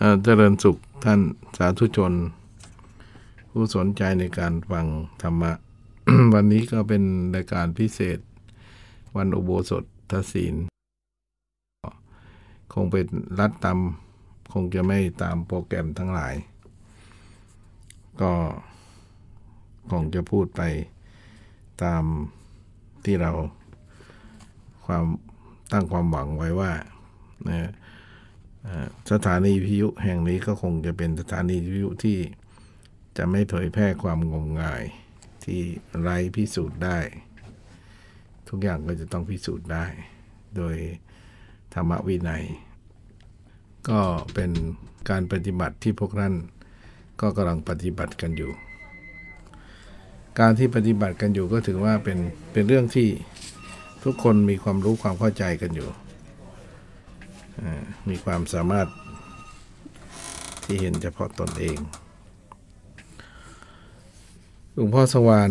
เจริญสุขท่านสาธุชนผู้สนใจในการฟังธรรมะวันนี้ก็เป็นรายการพิเศษ วันอุโบสถทศีลคงเป็นรัดตามคงจะไม่ตามโปรแกรมทั้งหลาย ก็คงจะพูดไปตามที่เราความตั้งความหวังไว้ว่านะสถานีพิยุแห่งนี้ก็คงจะเป็นสถานีพิยุที่จะไม่เผยแพร่ความงมงายที่ไร้พิสูจน์ได้ ทุกอย่างก็จะต้องพิสูจน์ได้ โดยธรรมวินัย ก็เป็นการปฏิบัติที่พวกนั้นก็กำลังปฏิบัติกันอยู่ การที่ปฏิบัติกันอยู่ก็ถือว่าเป็นเป็นเรื่องที่ทุกคนมีความรู้ความเข้าใจกันอยู่มีความสามารถที่เห็นเฉพาะตนเองหลวงพ่อสวาน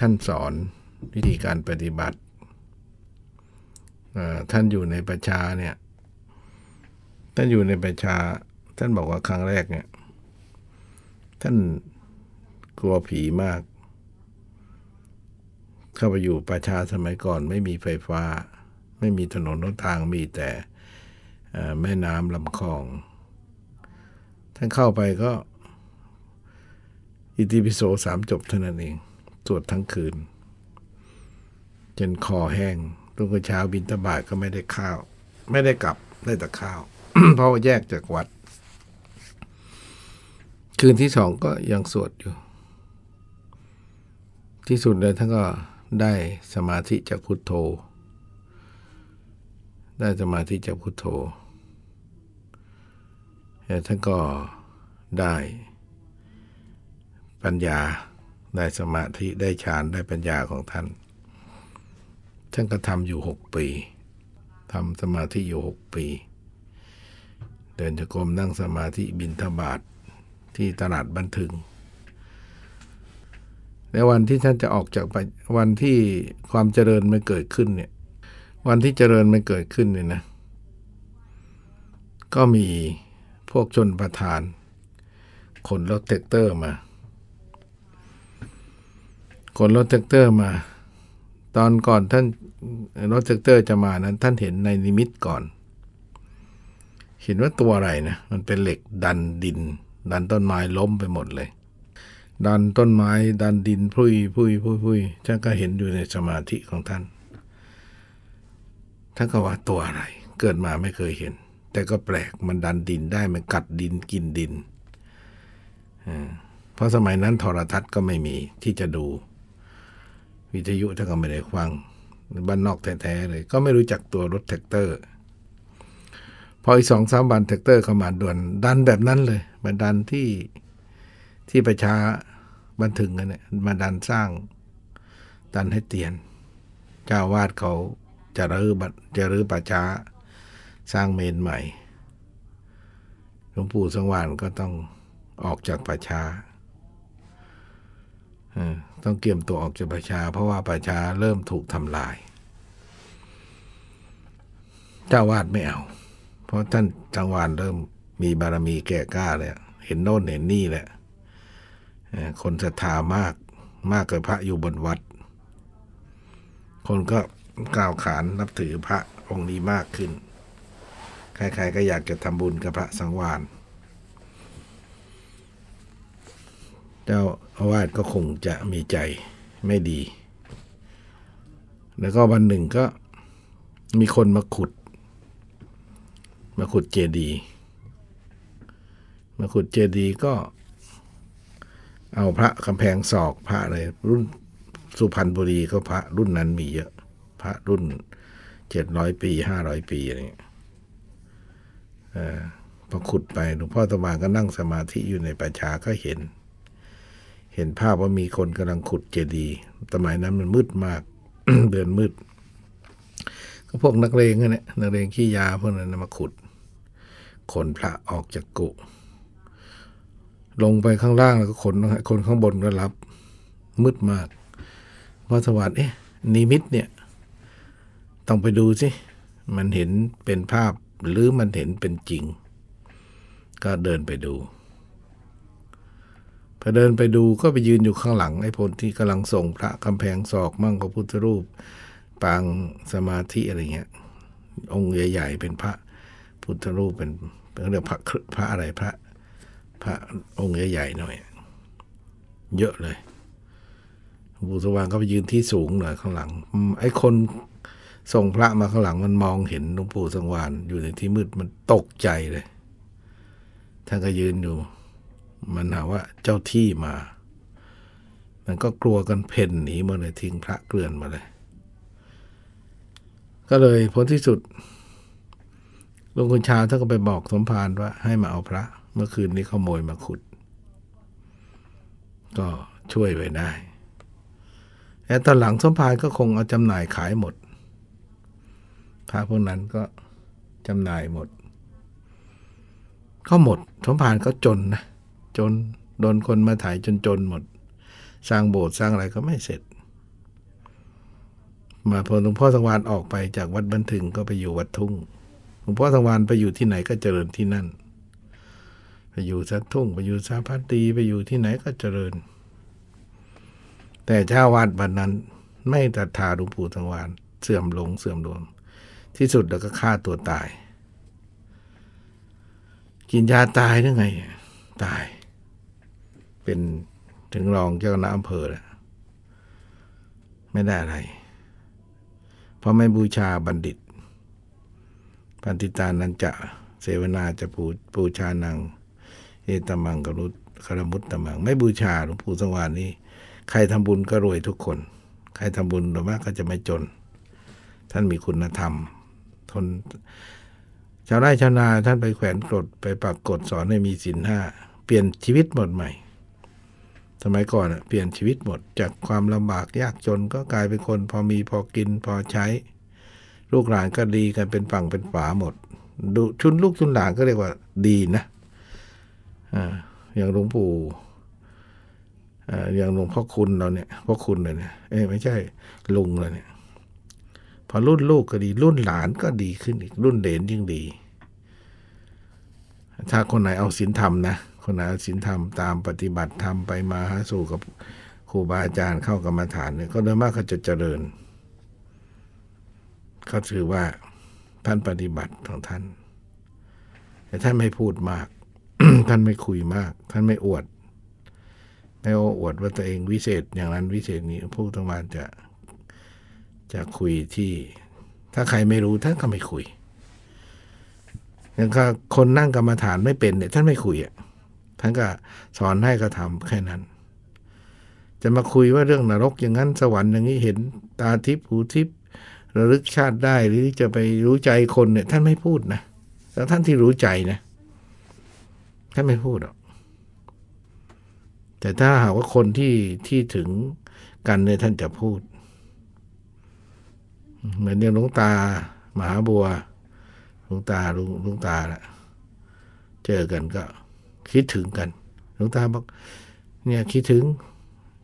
ท่านสอนวิธีการปฏิบัติ ท่านอยู่ในประชาเนี่ย ท่านอยู่ในประชาท่านบอกว่าครั้งแรกเนี่ย ท่าน กลัวผีมาก เข้าไปอยู่ประชาสมัยก่อนไม่มีไฟฟ้า ไม่มีถนนรถทางมีแต่แม่น้ำลำคลองท่านเข้าไปก็ อิติปิโสสามจบเท่านั้นเอง สวดทั้งคืน จนคอแห้งรุ่งเช้าบินตบายก็ไม่ได้ข้าว ไม่ได้กลับได้แต่ข้าว เพราะว่าแยกจากวัด คืนที่สองก็ยังสวดอยู่ ที่สุดเลยท่านก็ได้สมาธิจากพุทโธได้สมาธิจากพุทโธท่านก็ได้ปัญญา ได้สมาธิ ได้ฌาน ได้ปัญญาของท่านท่านก็ทำอยู่หกปีทำสมาธิอยู่หกปี เดินจงกรมนั่งสมาธิบินทบาทที่ตลาดบันทึงในวันที่ท่านจะออกจากไปวันที่ความเจริญมันเกิดขึ้นเนี่ย วันที่เจริญมันเกิดขึ้นเนี่ยนะก็มีวกชนประธานขนรถแท็กเตอร์มาขนรถแท็กเตอร์มา ตอนก่อนท่านรถแท็กเตอร์จะมานั้นท่านเห็นในนิมิตก่อน เห็นว่าตัวอะไรนะ มันเป็นเหล็กดันดิน ดันต้นไม้ล้มไปหมดเลย ดันต้นไม้ดันดินพุยพุยพุยพุยท่านก็เห็นอยู่ในสมาธิของท่าน ท่านก็ว่าตัวอะไร เกิดมาไม่เคยเห็นแต่ก็แปลกมันดันดินได้ มันกัดดินกินดินเพราะสมัยนั้น โทรทัศน์ก็ไม่มีที่จะดู วิทยุท่านก็ไม่ได้ฟัง บ้านนอกแท้ๆเลย ก็ไม่รู้จักตัวรถแท็กเตอร์ พออีกสองสามบันแท็กเตอร์เข้ามาด่วนดันแบบนั้นเลยมาดันที่ที่ประชาบันถึงกันเนี่ยมาดันสร้างดันให้เตียนเจ้าวาดเขาจะรื้อจะรื้อปราช้าสร้างเมนใหม่ หลวงปู่สังวานก็ต้องออกจากป่าชาต้องเกี่ยมตัวออกจากป่าชา เพราะว่าป่าชาเริ่มถูกทำลาย เจ้าวาดไม่เอา เพราะท่านจังวานเริ่มมีบารมีแก่กล้าเลยเห็นโน่นเห็นนี่แหละ คนศรัทธามากมากกิ่พระอยู่บนวัด คนก็กล่าวขานนับถือพระองค์นี้มากขึ้นใครๆก็อยากจะทำบุญกับพระสังวาน เจ้าอาวาสก็คงจะมีใจไม่ดี แล้วก็วันหนึ่งก็มีคนมาขุด มาขุดเจดีมาขุดเจดีก็ เอาพระกำแพงศอกพระเลยรรุ่นสุพรรณบุรีก็พระรุ่นนั้นมีเยอะ พระรุ่นเจ็ดร้อยปีห้าร้อยปีอะไรเงี้ยพอขุดไปหลวงพ่อตมานก็นั่งสมาธิอยู่ในป่าชาก็เห็น เห็นภาพว่ามีคนกำลังขุดเจดีย์สมัยนั้นมันมืดมากเดือนมืด ก็พวกนักเลงเนี่ยนักเลงขี้ยาพวกนั้นมาขุดขนพระออกจากกุลงไปข้างล่างแล้วก็ขนคนข้างบนก็รับมืดมากพระสวัสดิ์เอ๊ะนิมิตเนี่ย ต้องไปดูสิมันเห็นเป็นภาพหรือมันเห็นเป็นจริง ก็เดินไปดูพอเดินไปดูก็ไปยืนอยู่ข้างหลังไอ้พลที่กำลังส่งพระกำแพงศอกมั่งพระพุทธรูป ปางสมาธิอะไรเงี้ย องค์ใหญ่ๆเป็นพระพุทธรูปเป็นเรียกพระพระอะไรพระ พระองค์ใหญ่ๆหน่อย เยอะเลยบูสว่างก็ไปยืนที่สูงหน่อยข้างหลังไอ้คนส่งพระมาข้างหลังมันมองเห็นหลวงปู่สังวานอยู่ในที่มืดมันตกใจเลย ท่านก็ยืนอยู่มันหาว่าเจ้าที่มา มันก็กลัวกันเพ่นหนีมาเลยทิ้งพระเกลื่อนมาเลย ก็เลยผลที่สุดลุงคุณชาท่านก็ไปบอกสมภารว่าให้มาเอาพระ เมื่อคืนนี้ขโมยมาขุด ก็ช่วยไว้ได้แต่ตอนหลังสมภารก็คงเอาจำหน่ายขายหมดพระพวกนั้นก็จำหน่ายหมดก็หมดสมภารก็จนนะ จนโดนคนมาถ่ายจนจนหมด สร้างโบสถ์สร้างอะไรก็ไม่เสร็จ มาพอหลวงพ่อสังวานออกไปจากวัดบันถึงก็ไปอยู่วัดทุ่ง หลวงพ่อสังวานไปอยู่ที่ไหนก็เจริญที่นั่นไปอยู่สัดทุ่ง ไปอยู่สาพัตตีไปอยู่ที่ไหนก็เจริญ แต่เจ้าวัดบัดนนั้นไม่ตัดทาหลวงปู่สังวานเสื่อมหลงเสื่อมลงที่สุดแล้วก็ฆ่าตัวตาย กินยาตายหรือไง ตาย เป็นถึงรองเจ้าคณะอำเภอแล้ว ไม่ได้อะไร เพราะไม่บูชาบัณฑิตปันติตานันจะ เสวนาจะปูปูชานัง เอตมังกรุตคารมุตตมัง ไม่บูชาหลวงปู่สว่านนี่ใครทำบุญก็รวยทุกคน ใครทำบุญโดยมากก็จะไม่จน ท่านมีคุณธรรมทนชาวไร่ชาวนาท่านไปแขวนกฎไปปรับกฎสอนให้มีศีลห้าเปลี่ยนชีวิตหมดใหม่สมัยก่อนเปลี่ยนชีวิตหมด จากความลำบากยากจนก็กลายเป็นคน พอมีพอกินพอใช้ ลูกหลานก็ดีกันเป็นฝั่งเป็นฝาหมด ดูชุนลูกชุนหลานก็เรียกว่าดีนะอ่าอย่างหลวงปู่อย่างหลวงพ่อคุณเราเนี่ยพ่อคุณเลยเนี่ย เอ้ไม่ใช่ ลุงเลยเนี่ยพอรุ่นลูกก็ดีรุ่นหลานก็ดีขึ้นอีก รุ่นเด่นยิ่งดี ถ้าคนไหนเอาศีลธรรมนะคนไหนเอาศีลธรรมตามปฏิบัติธรรมไปมาสู่กับครูบาอาจารย์เข้ากรรมฐาน เนี่ยก็โดยมากก็จะเจริญ เขาถือว่าท่านปฏิบัติของท่าน แต่ท่านไม่พูดมากท่านไม่คุยมาก ท่านไม่อวดไม่อวดว่าตัวเองวิเศษ อย่างนั้นวิเศษนี้ผู้ั้งวันจะจะคุยที่ถ้าใครไม่รู้ท่านก็ไม่คุยอย่างคนนั่งกรรมฐานไม่เป็นเนี่ยท่านไม่คุยอ่ะ ท่านก็สอนให้กระทาแค่นั้น จะมาคุยว่าเรื่องนรกอย่างนั้นสวรรค์ อย่างนี้เห็น ตาทิพย์หูทิพย์ระลึกชาติได้หรือจะไปรู้ใจคนเนี่ยท่านไม่พูดนะ แล้วท่านที่รู้ใจนะท่านไม่พูดหรอก แต่ถ้าหากว่าคนที่ที่ถึงกันเนี่ยท่านจะพูดเหมือนอย่างหลวงตา มหาบัวหลวงตาลุงลุงตาละเจอกันก็คิดถึงกันหลวงตาบอกเนี่ยคิดถึง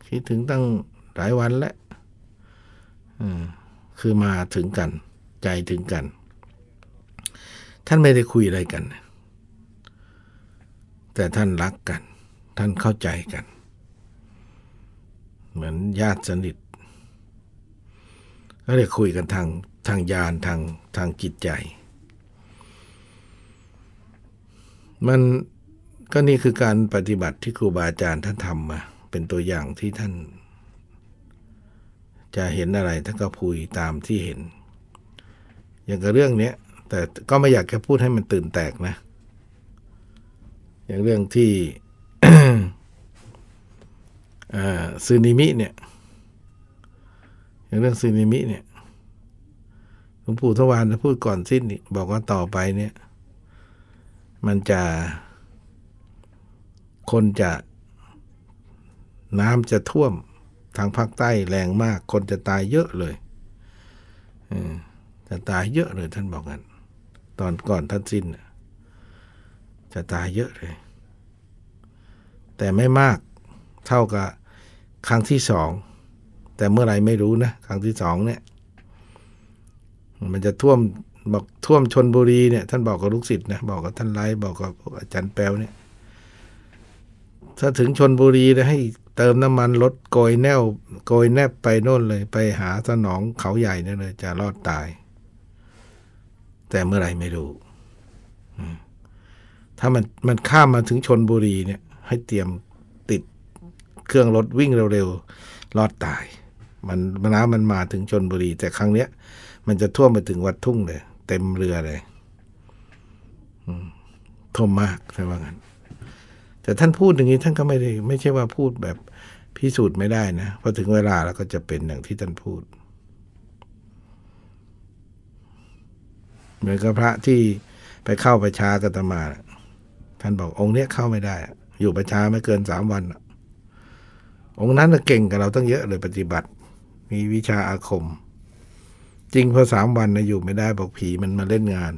คิดถึงตั้งหลายวันแล้วคือมาถึงกัน ใจถึงกัน ท่านไม่ได้คุยอะไรกัน แต่ท่านรักกัน ท่านเข้าใจกัน เหมือนญาติสนิทก็เลยคุยกันทางทางยานทางทางจิตใจ มันก็นี่คือการปฏิบัติที่ครูบาอาจารย์ท่านทำมาเป็นตัวอย่างที่ท่าน จะเห็นอะไรท่านก็พูดตามที่เห็น อย่างกับเรื่องเนี้ยแต่ก็ไม่อยากจะพูดให้มันตื่นแตกนะ อย่างเรื่องที่ซูนิมิเนี่ยเรื่องซีนิมิเนี่ย หลวงปู่ทวารพูดก่อนสิ้นบอกว่าต่อไป เนี่ย มันจะ คนจะน้ำจะท่วม ทางภาคใต้แรงมาก คนจะตายเยอะเลยจะตายเยอะเลย ท่านบอกกันตอนก่อนท่านสิ้นจะตายเยอะเลย แต่ไม่มากเท่ากับครั้งที่สองแต่เมื่อไรไม่รู้นะ ครั้งที่สองเนี่ย มันจะท่วม บอกท่วมชนบุรีเนี่ยท่านบอกกับลูกศิษย์นะบอกกับท่านไรบอกกับอาจารย์แปลวเนี่ยถ้าถึงชนบุรีแล้วให้เติมน้ำมันรถโกยแนวโกยแนบไปโน่นเลย ไปหาสนองเขาใหญ่เนี่ยเลยจะ รอดตาย แต่เมื่อไรไม่รู้ถ้ามันมันข้ามมาถึงชนบุรี เนี่ย ให้เตรียมติดเครื่องรถวิ่งเร็วๆรอดตายมันน้ำมันมาถึงชนบุรี แต่ครั้งเนี้ย มันจะท่วมไปถึงวัดทุ่งเลย เต็มเรือเลยท่วมมากใช่ว่างั้นแต่ท่านพูดอย่างนี้ ท่านก็ไม่ได้ไม่ใช่ว่าพูดแบบพิสูจน์ไม่ได้นะพอถึงเวลาแล้วก็จะเป็นอย่างที่ท่านพูดเหมือนกับพระที่ไปเข้าประชากตมา ท่านบอกองค์เนี้ยเข้าไม่ได้ อยู่ประชาไม่เกินสามวันองค์นั้นเก่งกับเราตั้งเยอะ เลยปฏิบัติมีวิชาอาคม จริงพอสามวันนะอยู่ไม่ได้บอกผีมันมาเล่นงาน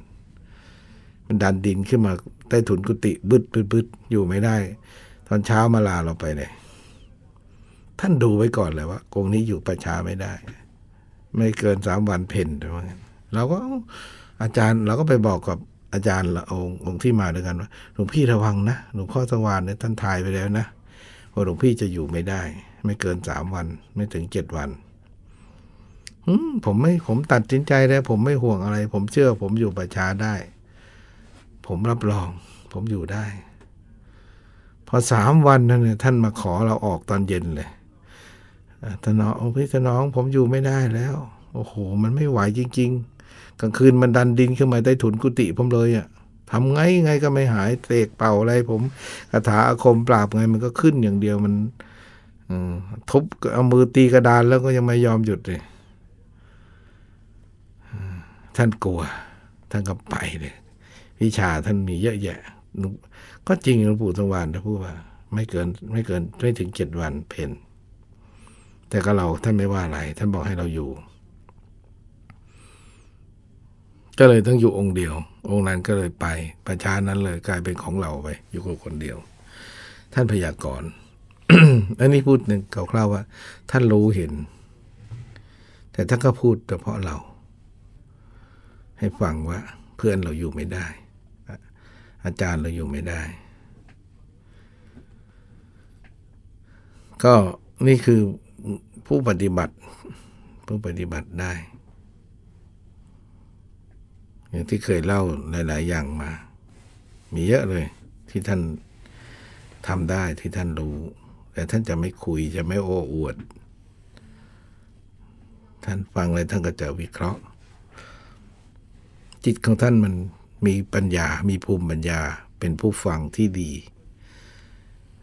มันดันดินขึ้นมา ใต้ถุนกุฏิบึดบึดบึดอยู่ไม่ได้ ตอนเช้ามาลาเราไปเลยท่านดูไว้ก่อนเลยว่ากงนี้อยู่ประชาไม่ได้ ไม่เกินสามวันเพ่นแต่ว่าเราก็อาจารย์เราก็ไปบอกกับอาจารย์ละองค์องค์ที่มาด้วยกัน ว่าหลวงพี่ระวังนะหลวงพ่อสวานเนี่ยท่านทายไปแล้วนะว่าหลวงพี่จะอยู่ไม่ได้ ไม่เกินสามวัน ไม่ถึงเจ็ดวันผมไม่ผมตัดสินใจเลยผมไม่ห่วงอะไร ผมเชื่อผมอยู่ประชาได้ ผมรับรอง ผมอยู่ได้ พอสามวันนั่นเนี่ยท่านมาขอเราออกตอนเย็นเลยาน้องพี่าน้องผมอยู่ไม่ได้แล้ว โอ้โหมันไม่ไหวจริง ๆกลางคืนมันดันดินขึ้นมาใต้ถุนกุฏิผมเลยอะ่ะทำไงไงก็ไม่หายเตกเป่าอะไรผมคาถาอาคมปราบไง มันก็ขึ้นอย่างเดียวมันทุบเอามือตีกระดานแล้วก็ยังไม่ยอมหยุดเลยท่านกลัวท่านก็ไปเลยวิชาท่านมีเยอะแยะก็จริงหลวงปู่สว่านท่านพูดว่า ไม่เกิน ไม่เกิน ไม่ถึงเจ็ดวันเพนแต่ก็เราท่านไม่ว่าอะไร ท่านบอกให้เราอยู่ ก็เลยต้องอยู่องค์เดียว องค์นั้นก็เลยไปประชานั้นเลยกลายเป็นของเราไปอยู่คนคนเดียว ท่านพยากรณ์อันนี้พูดหนึ่งคร่าวๆว่า ท่านรู้เห็น แต่ท่านก็พูดเฉพาะเราให้ฟังว่าเพื่อนเราอยู่ไม่ได้ อาจารย์เราอยู่ไม่ได้ ก็นี่คือผู้ปฏิบัติผู้ปฏิบัติได้อย่างที่เคยเล่าหลาย ๆอย่างมา มีเยอะเลย ที่ท่านทำได้ที่ท่านรู้ แต่ท่านจะไม่คุยจะไม่โอ้อวด ท่านฟังเลยท่านก็จะวิเคราะห์จิตของท่านมันมีปัญญา มีภูมิปัญญา เป็นผู้ฟังที่ดี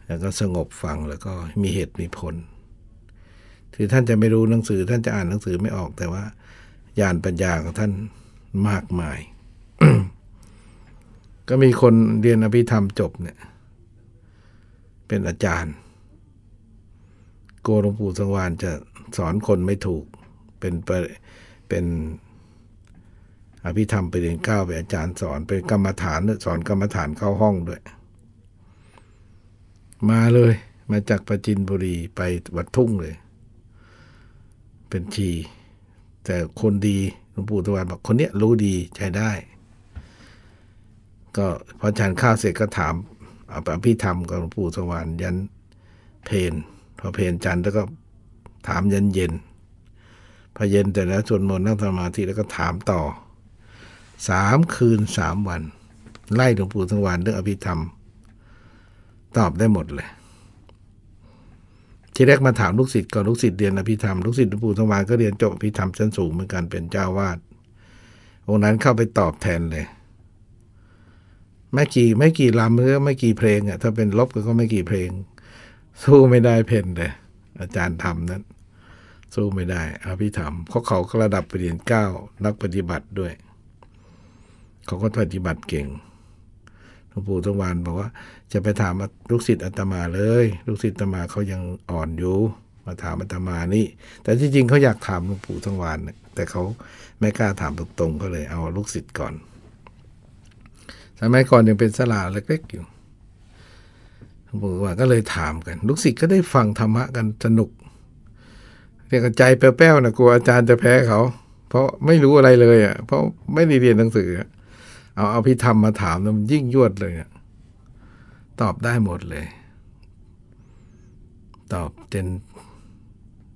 แล้วก็สงบฟัง แล้วก็มีเหตุมีผล ถือท่านจะไม่รู้หนังสือ ท่านจะอ่านหนังสือไม่ออก แต่ว่าญาณปัญญาของท่านมากมาย ก็มีคนเรียนอภิธรรมจบเนี่ย เป็นอาจารย์ โกหลวงปู่สังวาน จะสอนคนไม่ถูก เป็นเป็นอภิธรรมไปเรียนเก้าไปอาจารย์สอนเป็นกรรมฐาน สอนกรรมฐานเข้าห้องด้วย มาเลย มาจากประจินบุรีไปวัดทุ่งเลย เป็นชีแต่คนดีหลวงปู่ตะวันบอกคนเนี้ยรู้ดีใช้ได้ ก็พอฉันข้าวเสร็จก็ถามเอาไปพธรรมกับหลวงปู่สวรรค์ยันเพน พอเพนจันแล้วก็ถามยันเย็นพอเย็นแต่แล้วชวนมนต์นั่งสมาธิแล้วก็ถามต่อสามคืนสามวัน ไล่หลวงปู่สังวานเรื่องอภิธรรม ตอบได้หมดเลย ที่แรกมาถามลูกศิษย์ก่อนลูกศิษย์เรียนอภิธรรมลูกศิษย์หลวงปู่สังวานก็เรียนจบอภิธรรมชั้นสูงเหมือนกันเป็นเจ้าวาดองค์นั้นเข้าไปตอบแทนเลย ไม่กี่ไม่กี่ลำหรือไม่กี่เพลงอ่ะถ้าเป็นลบก็ไม่กี่เพลง สู้ไม่ได้เพนเลย อาจารย์ทำนั้นสู้ไม่ได้อภิธรรมเพราะเขาระดับปริญญาเก้า นักปฏิบัติด้วยเขาก็ปฏิบัติเก่ง หลวงปู่ตงวันบอกว่าจะไปถามลูกศิษย์อาตมาเลย ลูกศิษย์อาตมาเขายังอ่อนอยู่ มาถามอาตมานี่ แต่ที่จริงเขาอยากถามหลวงปู่ตงวัน แต่เขาไม่กล้าถามตรงๆก็เลย เอาลูกศิษย์ก่อน สมัยก่อนยังเป็นสลาเล็กๆอยู่หลวงปู่ตวันก็เลยถามกัน ลูกศิษย์ก็ได้ฟังธรรมะกันสนุก เรียกใจแป๊วๆนะกลัวอาจารย์จะแพ้เขา เพราะไม่รู้อะไรเลยอ่ะ เพราะไม่ได้เรียนหนังสือเอาเอาพิธรรมมาถามแล้วมันยิ่งยวดเลย ตอบได้หมดเลย ตอบจน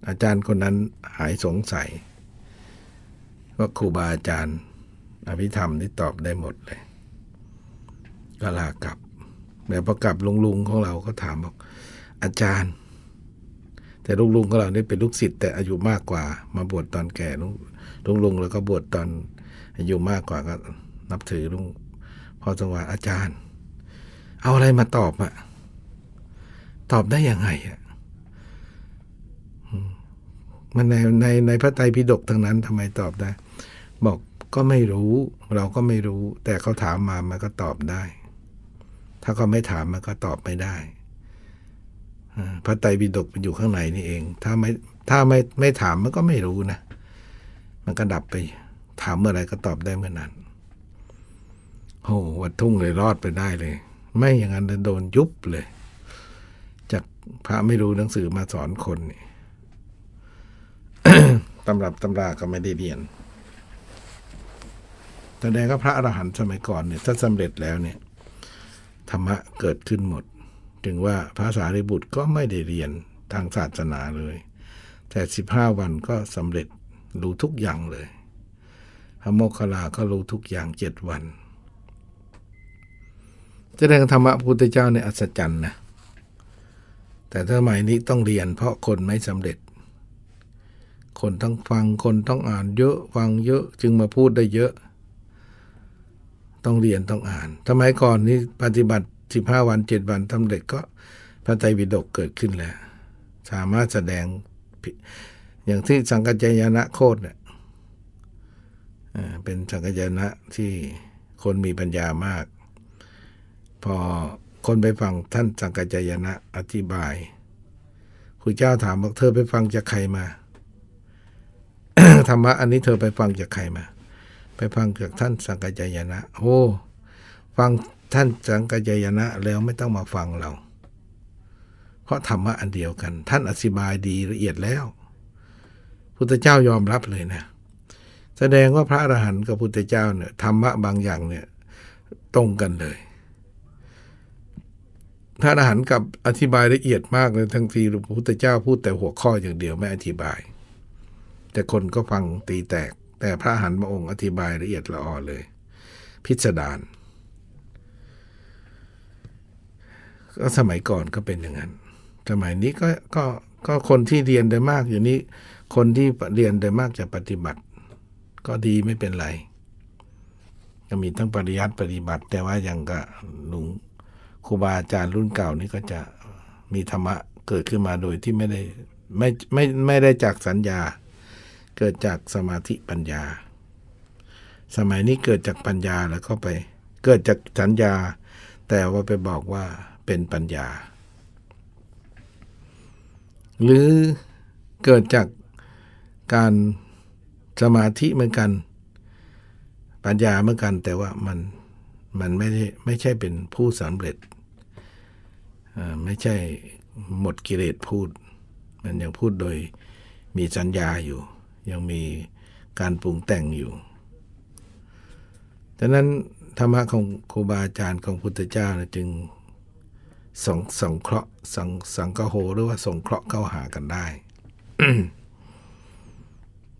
อาจารย์คนนั้นหายสงสัย ว่าครูบาอาจารย์อภิธรรมนี่ตอบได้หมดเลย ก็ลากลับแต่พอกลับลุงลุงของเราก็ถามบอก อาจารย์ แต่ลุงลุงของเราเนี่เป็นลูกศิษย์แต่อายุมากกว่า มาบวชตอนแก่ลุงลุงลุงแล้วก็บวชตอนอายุมากกว่าก็นับถือลุงพ่อสว่างอาจารย์ เอาอะไรมาตอบอะตอบได้ยังไงอะมันในในในพระไตรปิฎกทั้งนั้นทำไมตอบได้ บอกก็ไม่รู้ เราก็ไม่รู้ แต่เขาถามมามันก็ตอบได้ ถ้าเขาไม่ถามมันก็ตอบไม่ได้พระไตรปิฎกมันอยู่ข้างในนี่เอง ถ้าไม่ถ้าไม่ไม่ถามมันก็ไม่รู้นะมันก็ดับไป ถามเมื่อไรก็ตอบได้เมื่อนั้นโอ้วัดทุ่งเลยรอดไปได้เลย ไม่อย่างนั้นโดนยุบเลย จากพระไม่รู้หนังสือมาสอนคนนี่ตำรับตำราก็ไม่ได้เรียนแสดงก็พระอรหันต์สมัยก่อนเนี่ยถ้าสำเร็จแล้วเนี่ย ธรรมะเกิดขึ้นหมด ถึงว่าพระสารีบุตรก็ไม่ได้เรียนทางศาสนาเลย แต่สิบห้าวันก็สำเร็จรู้ทุกอย่างเลย พระโมคคลาก็รู้ทุกอย่างเจ็ดวันแสดงธรรมะพุทธเจ้าเนี่ยอัศจรรย์นะ แต่ถ้าหมายนี้ต้องเรียนเพราะคนไม่สำเร็จ คนต้องฟัง คนต้องอ่านเยอะ ฟังเยอะจึงมาพูดได้เยอะ ต้องเรียนต้องอ่าน ทำไมก่อนนี้ปฏิบัติสิบห้าวันเจ็ดวันสาเร็จก็พระไตรปิฎกเกิดขึ้นแล้ว สามารถแสดง อย่างที่สังกัจยนะโคดเนี่ยเป็นสังกัจยนะที่คนมีปัญญามากพอคนไปฟังท่านสังกัจยนะ อธิบายคุณเจ้าถามบอกเธอไปฟังจากใครมาธรรมะอันนี้เธอไปฟังจากใครมา ไปฟังจากท่านสังกัจยนะโอ้ฟังท่านสังกัจยนะแล้วไม่ต้องมาฟังเราเพราะธรรมะอันเดียวกัน ท่านอธิบายดีละเอียดแล้ว พุทธเจ้ายอมรับเลยนะ แสดงว่าพระอรหันต์กับพุทธเจ้าเนี่ยธรรมะบางอย่างเนี่ยตรงกันเลย่านอาหารกับอธิบายละเอียดมากเลยทั้งทีหลวงพุทธเจ้าพูดแต่หัวข้ออย่างเดียวไม่อธิบาย แต่คนก็ฟังตีแตก แต่พระหันมาองค์อธิบายละเอียดละออเลย พิสดารก็สมัยก่อนก็เป็นอย่างนั้นสมัยนี้ก็ก็ก็คนที่เรียนได้มาก อยู่นี้คนที่เรียนได้มากจะปฏิบัติ ก็ดีไม่เป็นไร ก็มีทั้งปริยัติปฏิบัติแต่ว่ายังก็หล่งครูบา อาจารย์รุ่นเก่านี่ก็จะมีธรรมะเกิดขึ้นมาโดยที่ไม่ได้ไม่ไม่ไม่ได้จากสัญญาเกิดจากสมาธิปัญญา สมัยนี้เกิดจากปัญญาแล้วก็ไปเกิดจากสัญญาแต่ว่าไปบอกว่าเป็นปัญญา หรือเกิดจากการสมาธิเหมือนกันปัญญาเหมือนกัน แต่ว่ามันมันไม่ไม่ใช่เป็นผู้สำเร็จไม่ใช่หมดกิเลสพูด มันยังพูดโดยมีสัญญาอยู่ ยังมีการปรุงแต่งอยู่ดังนั้นธรรมะของครูบาอาจารย์ของพุทธเจ้าจึงสองสองเคราะห์สังสังกโหหรือว่าสงเคราะห์เข้าหากันได้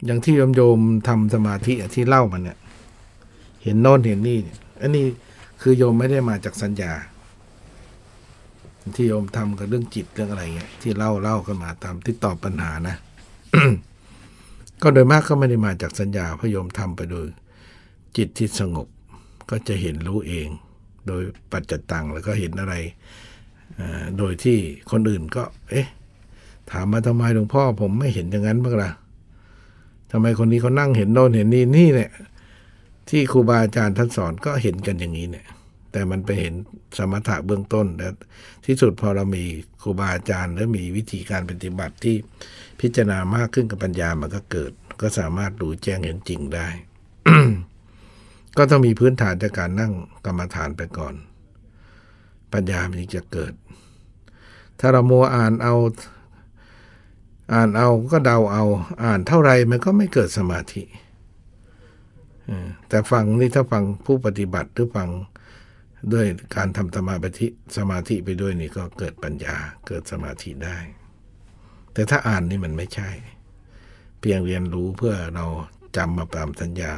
อย่างที่โยมทำสมาธิที่เล่ามันเนี่ย เห็นโน่นเห็นนี่ อันนี้คือโยมไม่ได้มาจากสัญญาที่โยมทำกับเรื่องจิตเรื่องอะไร เงี้ยที่เล่าเล่ากันมาตามที่ตอบปัญหานะก็โดยมากก็ไม่ได้มาจากสัญญาพระโยมทาไปโดยจิตที่สงบ ก็จะเห็นรู้เอง โดยปัจจตังแล้วก็เห็นอะไรโดยที่คนอื่นก็ เอ๊ะ ถามมาทำไมหลวงพ่อผมไม่เห็นอย่างนั้นบ้างล่ะทำไมคนนี้เขานั่งเห็นโน่นเห็นนี่นี่เนี่ยที่ครูบาอาจารย์ท่านสอนก็เห็นกันอย่างนี้เนี่ยแต่มันไปเห็นสมถะเบื้องต้นแล้วที่สุดพอเรามีครูบาอาจารย์หรือมีวิธีการปฏิบัติที่พิจารณามากขึ้นกับปัญญามันก็เกิด ก็สามารถรู้แจ้งเห็นจริงได้ ก็ต้องมีพื้นฐานจากการนั่งกรรมฐานไปก่อน ปัญญามันจะเกิด ถ้าเรามัวอ่านเอา อ่านเอาก็เดาเอา อ่านเท่าไรมันก็ไม่เกิดสมาธิแต่ฟังนี่ถ้าฟังผู้ปฏิบัติหรือฟังด้วยการทำสมาธิสมาธิไปด้วยนี่ก็เกิดปัญญาเกิดสมาธิได้ แต่ถ้าอ่านนี่มันไม่ใช่ เพียงเรียนรู้เพื่อเราจำมาตามสัญญา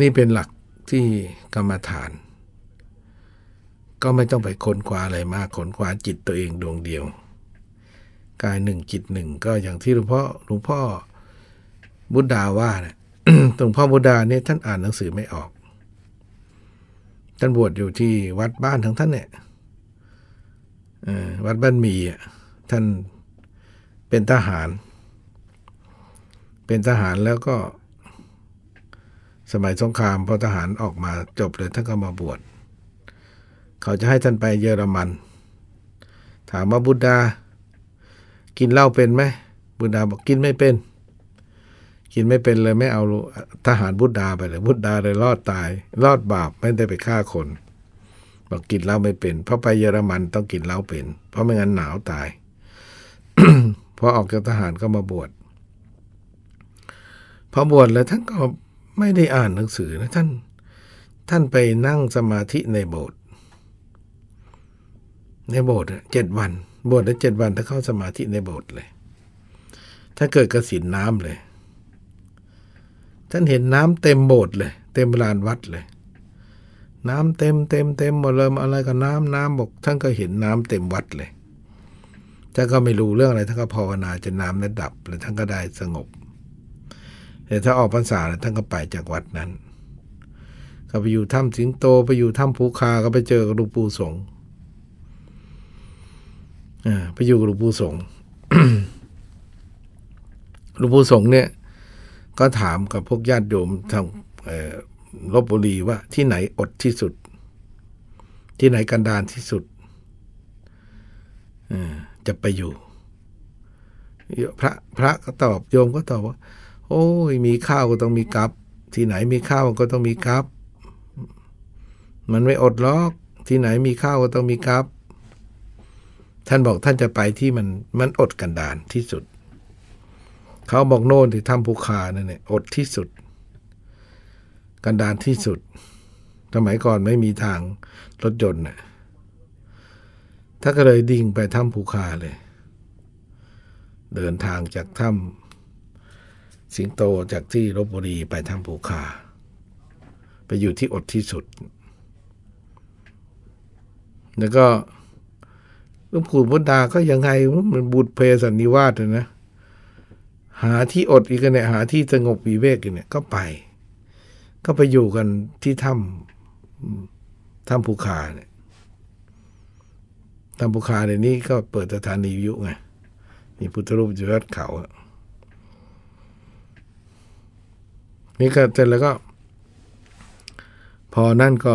นี่เป็นหลักที่กรรมฐาน ก็ไม่ต้องไปค้นคว้าอะไรมากค้นคว้าจิตตัวเองดวงเดียว กายหนึ่งจิตหนึ่งก็อย่างที่หลวงพ่อหลวงพ่อบุตดาว่าเนี่ยหลวงพ่อบุดาเนี่ยท่านอ่านหนังสือไม่ออก ท่านบวชอยู่ที่วัดบ้านทั้งท่านเนี่ยวัดบ้านมีอ่ะ ท่านเป็นทหาร เป็นทหารแล้วก็ สมัยสงครามพอทหารออกมาจบเลยท่านก็มาบวช เขาจะให้ท่านไปเยอรมัน ถามว่าบุดากินเหล้าเป็นไหม บุดาบอกกินไม่เป็นกินไม่เป็นเลยไม่เอาทหารบุตดาไปเลย บุตดาเลยรอดตาย รอดบาป ไม่ได้ไปฆ่าคนบอกกินเหล้าไม่เป็น เพราะไปเยอรมันต้องกินเหล้าเป็น เพราะไม่งั้นหนาวตายพอออกจากทหารก็มาบวชพอบวชแล้วท่านก็ไม่ได้อ่านหนังสือนะ ท่าน ท่านไปนั่งสมาธิในโบสถ์ในโบสถ์เจ็ดวันบวชได้เจ็ดวันถ้าเข้าสมาธิในโบสถ์เลย ถ้าเกิดกระสินน้ำเลยท่านเห็นน้ำเต็มโบสถ์เลยเต็มลานวัดเลย น้ำเต็มเต็มเต็มหมดเลยอะไรกับน้ำน้ำบอกท่านก็เห็นน้ำเต็มวัดเลยท่านก็ไม่รู้เรื่องอะไรท่านก็ภาวนาจนน้ำนั้นดับแล้วท่านก็ได้สงบแต่ถ้าออกพรรษาแล้วท่านก็ไปจากวัดนั้นก็ไปอยู่ถ้ำสิงโตไปอยู่ถ้ำภูคาก็ไปเจอกรบลปูสงไปอยู่กับหลวงปู่สงก์หลวงปู่สง์เนี่ยก็ถามกับพวกญาติโยมทางลบบุรีว่าที่ไหนอดที่สุด ที่ไหนกันดานที่สุดจะไปอยู่พระพระก็ตอบโยมก็ตอบว่า โอ้ยมีข้าวก็ต้องมีกับ ที่ไหนมีข้าวก็ต้องมีกับ มันไม่อดลรอกที่ไหนมีข้าวก็ต้องมีกับ ท่านบอกท่านจะไปที่มันมันอดกันดานที่สุดเขาบอกโน่นที่ทำภูคาเนี่ยอดที่สุด กันดานที่สุดสมัยก่อนไม่มีทางรถยนต์น่ะถ้าก็เลยดิ่งไปถ้ำภูคาเลย เดินทางจากถ้ำสิงโตจากที่ลบบุรีไปถ้ำภูคา ไปอยู่ที่อดที่สุด แล้วก็หลวงปู่พุทธาก็ยังไง มันบูดเพสันนิวาสนะหาที่อดอีกเนี่ยหาที่สงบวิเวกอีกเนี่ยก็ไป ก็ไปอยู่กันที่ถ้ำถ้ำภูคาเนี่ยถ้ำภูคาในนี้ ก็เปิดสถานีวิทยุไง มีพุทธรูปอยู่ยอดเขาอะนี่ก็เสร็จแล้วก็ พอนั่นก็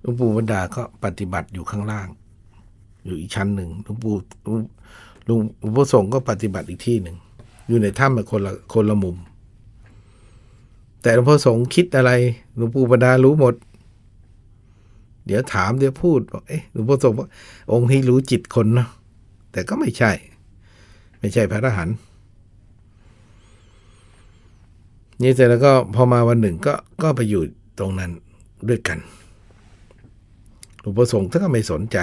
หลวงปู่บรรดาก็ปฏิบัติอยู่ข้างล่าง อยู่อีกชั้นหนึ่งหลวงปู่ลุงหลวงพ่อสงฆ์ก็ปฏิบัติอีกที่หนึ่ง อยู่ในถ้ำคนละคนละมุม แต่หลวงพ่อสงฆ์คิดอะไรหลวงปู่บรรดารู้หมด เดี๋ยวถามเดี๋ยวพูดบอกเอ๊ะหลวงพ่อสงฆ์องค์ที่รู้จิตคนเนาะแต่ก็ไม่ใช่ ไม่ใช่พระอรหันต์นี่เสร็จแล้วก็พอมาวันหนึ่งก็ก็ไปอยู่ตรงนั้นด้วยกันหลวงพ่อสงฆ์ท่านก็ไม่สนใจ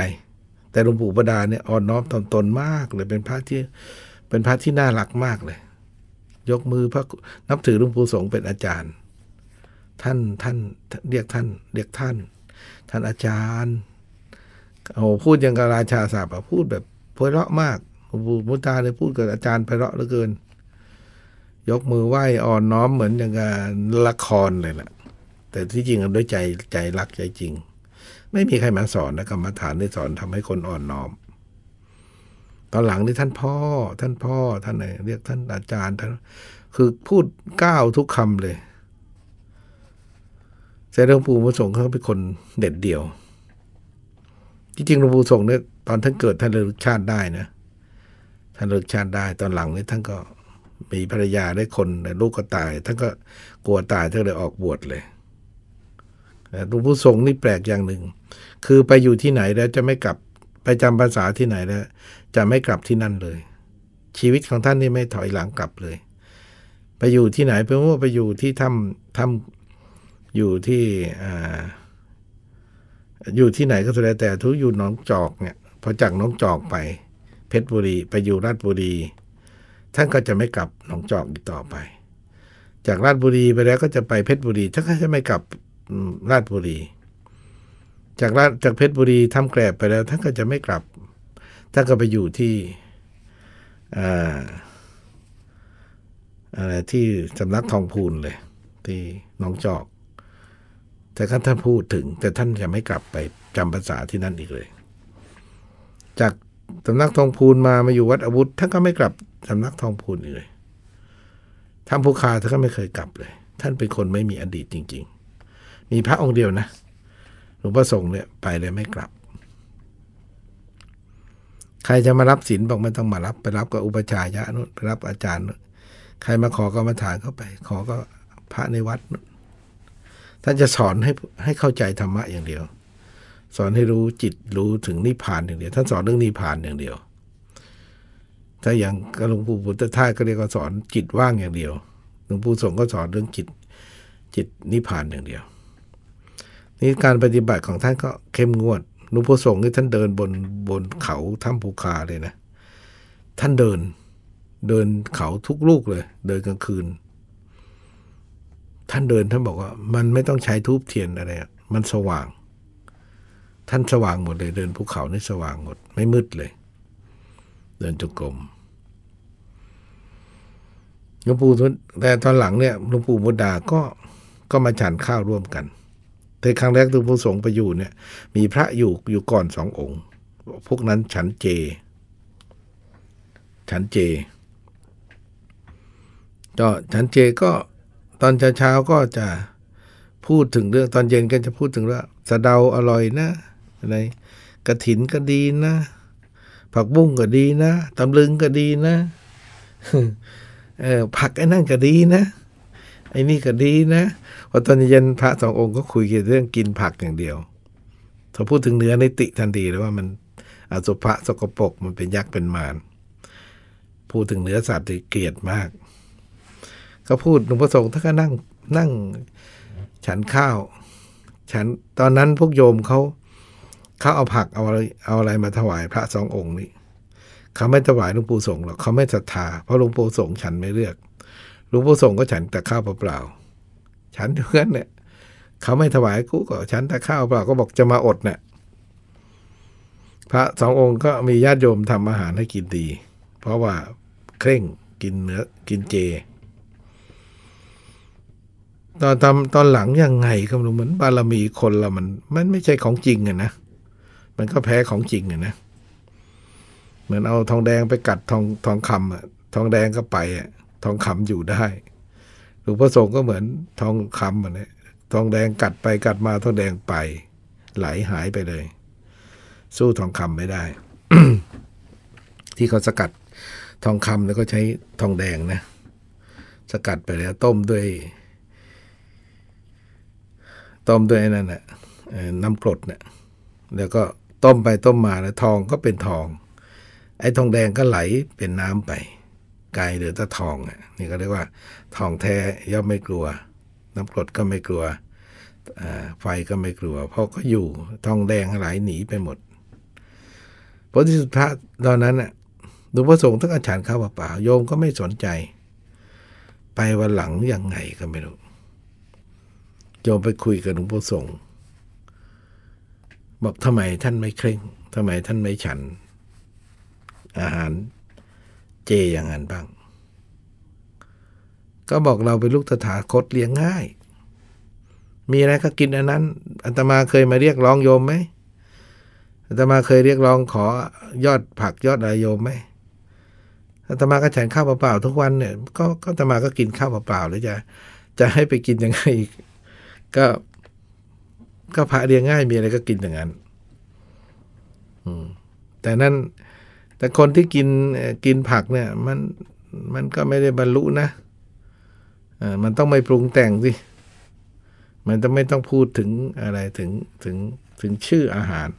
แต่หลวงปู่ประดาเนี่ยอ่อนน้อมอมตนมากเลยเป็นพระที่เป็นพระที่น่ารักมากเลย ยกมือพระนับถือหลวงปู่สงฆ์เป็นอาจารย์ ท่านท่านเรียกท่านเรียกท่าน ท่านอาจารย์โอ้พูดอย่างกราชาศัพ์พูดแบบเพลาะมากหลวงปู่มุตาเลยพูดกับอาจารย์เพลาะเหลือเกิน ยกมือไหว้อ่อนน้อมเหมือนอย่างกละครเลยแหละแต่ที่จริงด้วยใจใจรักใจจริงไม่มีใครมาสอนนะกรรมฐานได้สอนทำให้คนอ่อนน้อมตอนหลังนี่ท่านพ่อ ท่านพ่อ ท่านไหนเรียกท่านอาจารย์ท่านคือพูดก้าวทุกคำเลยแต่หลวงปู่มรส่งเขาเป็นคนเด็ดเดี่ยวจริงๆหลวงปู่สงเนี่ยตอนท่านเกิด ท่านเลิกชาติได้นะ ท่านเลิกชาติได้ตอนหลังนี่ท่านก็มีภรรยาได้คนแต่ลูกก็ตาย ท่านก็กลัวตายท่านเลยออกบวชเลยหลวงปู่สงนี่แปลกอย่างหนึ่ง คือไปอยู่ที่ไหนแล้วจะไม่กลับ ไปจำภาษาที่ไหนแล้ว จะไม่กลับที่นั่นเลย ชีวิตของท่านนี่ไม่ถอยหลังกลับเลย ไปอยู่ที่ไหนเพื่อว่าไปอยู่ที่ถ้ำถ้ำอยู่ที่ อยู่ที่ไหนก็แสดงแต่ทุกอยู่น้องจอกเนี่ย พอจากน้องจอกไป เพชรบุรี ไปอยู่ราชบุรี ท่านก็จะไม่กลับน้องจอกอีกต่อไป จากราชบุรีไปแล้วก็จะไปเพชรบุรี ท่านก็จะไม่กลับราชบุรี จากราชจากเพชรบุรีทำแกลบไปแล้วท่านก็จะไม่กลับท่านก็ไปอยู่ที่อะไรที่สำนักทองพูนเลยที่น้องจอก แต่ท่านท่านพูดถึง แต่ท่านจะไม่กลับไปจำภาษาที่นั่นอีกเลย จากสำนักทองพูนมามาอยู่วัดอาวุธท่านก็ไม่กลับสำนักทองพูนเลยทำภูคาท่านก็ไม่เคยกลับเลย ท่านเป็นคนไม่มีอดีตจริงมีพระองค์เดียวนะหลวงพ่อส่งเนี่ยไปเลยไม่กลับ ใครจะมารับศีลบอกไม่ต้องมารับไปรับกับอุปชายะนู่นไปรับอาจารย์นู่นใครมาขอก็มาถานเข้าไป ขอก็พระในวัด ท่านจะสอนให้ให้เข้าใจธรรมะอย่างเดียว สอนให้รู้จิตรู้ถึงนิพพานอย่างเดียวท่านสอนเรื่องนิพพานอย่างเดียว ถ้าอย่างหลวงปู่พุทธทาสก็เรียกว่าสอนจิตว่างอย่างเดียวหลวงปู่สงก็สอนเรื่องจิต จิตนิพพานอย่างเดียวนี่การปฏิบัติของท่านก็เข้มงวด หลวงพ่อสงฆ์นี่ท่านเดินบนบนเขาถ้ำภูคาเลยนะ ท่านเดิน เดินเขาทุกลูกเลย เดินกลางคืน ท่านเดินท่านบอกว่า มันไม่ต้องใช้ทูบเทียนอะไรมันสว่าง ท่านสว่างหมดเลย เดินภูเขานี่สว่างหมดไม่มืดเลย เดินจงกรม หลวงปู่แต่ตอนหลังเนี่ยหลวงปู่มุดาก็ก็มาฉันข้าวร่วมกันในครั้งแรกที่พระสงฆ์ไปอยู่ เนี่ย มีพระอยู่อยู่ก่อนสององค์ พวกนั้นฉันเจ ฉันเจก็ฉันเจก็ ตอนเช้าเช้าก็จะพูดถึงเรื่องตอนเย็นก็จะพูดถึงว่าสะเดาอร่อยนะอะไรกระถินก็ดีนะ ผักบุ้งก็ดีนะตำลึงก็ดีนะเออผักไอ้นั่นก็ดีนะไอ้นี่ก็ดีนะ ว่าตอนเย็นพระสององค์ก็คุยเกี่ยวเรื่องกินผักอย่างเดียวพอาพูดถึงเนื้อในติทันทีเลยว่ามันอสุภะสกปรกมันเป็นยักษ์เป็นมาร พูดถึงเนื้อสัตว์เกลียดมาก ก็พูดหลวงพ่อสงฆ์ท่านก็นั่งนั่งฉันข้าว ฉัน ตอนนั้นพวกโยมเขาเขาเอาผักเอาอะไรเอาอะไรมาถวายพระสององค์นี้ เขาไม่ถวายหลวงปู่สงฆ์หรอกเขาไม่ศรัทธาเพราะหลวงปู่สงฆ์ฉันไม่เลือกหลวงปู่ส่งก็ฉันแต่ข้าวเปล่าๆฉันเท่านั้นเนี่ย เขาไม่ถวายกูก็ฉันแต่ข้าวเปล่า ก็บอกจะมาอดเนะ่ยพระสององค์ก็มีญาติโยมทำอาหารให้กินดี เพราะว่าเคร่งกินเนื้อกินเจ ตอนทำตอนหลังยังไงครับลุงเหมือนบารมีคนเรามัน มันไม่ใช่ของจริงอะนะมันก็แพ้ของจริงอะนะ เหมือนเอาทองแดงไปกัดทองทองคำอะทองแดงก็ไปอะทองคำอยู่ได้หลวงพ่อทรงก็เหมือนทองคำอมะอนี่ทองแดงกัดไป กัดมาทองแดงไป ไหลหายไปเลย สู้ทองคำไม่ได้ ที่เขาสกัด ทองคำแล้วก็ใช้ทองแดงนะ สกัดไปแล้ว ต้มด้วยต้มด้วยนั่นแหละน้ำกรดเนะี่ย แล้วก็ต้มไปต้มมาแล้ว ทองก็เป็นทอง ไอ้ทองแดงก็ไหลเป็นน้ำไปกายเหือถตาทองนี่ก็เรียกว่า ทองแท้ย่อมไม่กลัว น้ำกรดก็ไม่กลัว ไฟก็ไม่กลัวเพราะก็อยู่ทองแดงไหลหนีไปหมดพระที่สุดท้ะตอนนั้นน่ะดูพระสงฆ์ทั้งอาจารย์ข้าวเปล่าโยมก็ไม่สนใจ ไปวันหลังยังไงก็ไม่รู้ โยมไปคุยกับหลวงพ่อสงฆ์บอกทำไมท่านไม่เคร่งทำไมท่านไม่ฉันอาหารเจอย่างนั้นบ้าง ก็บอกเราเป็นลูกตถาคตเลี้ยงง่าย มีอะไรก็กินอันนั้น อัตมาเคยมาเรียกร้องโยมไหม อัตมาเคยเรียกร้องขอยอดผักยอดอะไรโยมไหมอัตมาก็ฉันข้าวเปล่าทุกวัน เนี่ยก็ก็อัตมาก็กินข้าวเปล่าหแล้วจะจะให้ไปกินยังไงอีก ก็ก็พระเรียงง่าย มีอะไรก็กินอย่างนั้นแต่นั่นแต่คนที่กินกินผักเนี่ยมันมันก็ไม่ได้บรรลุนะมันต้องไม่ปรุงแต่งสิ มันจะไม่ต้องพูดถึงอะไรถึงถึงถึงชื่ออาหาร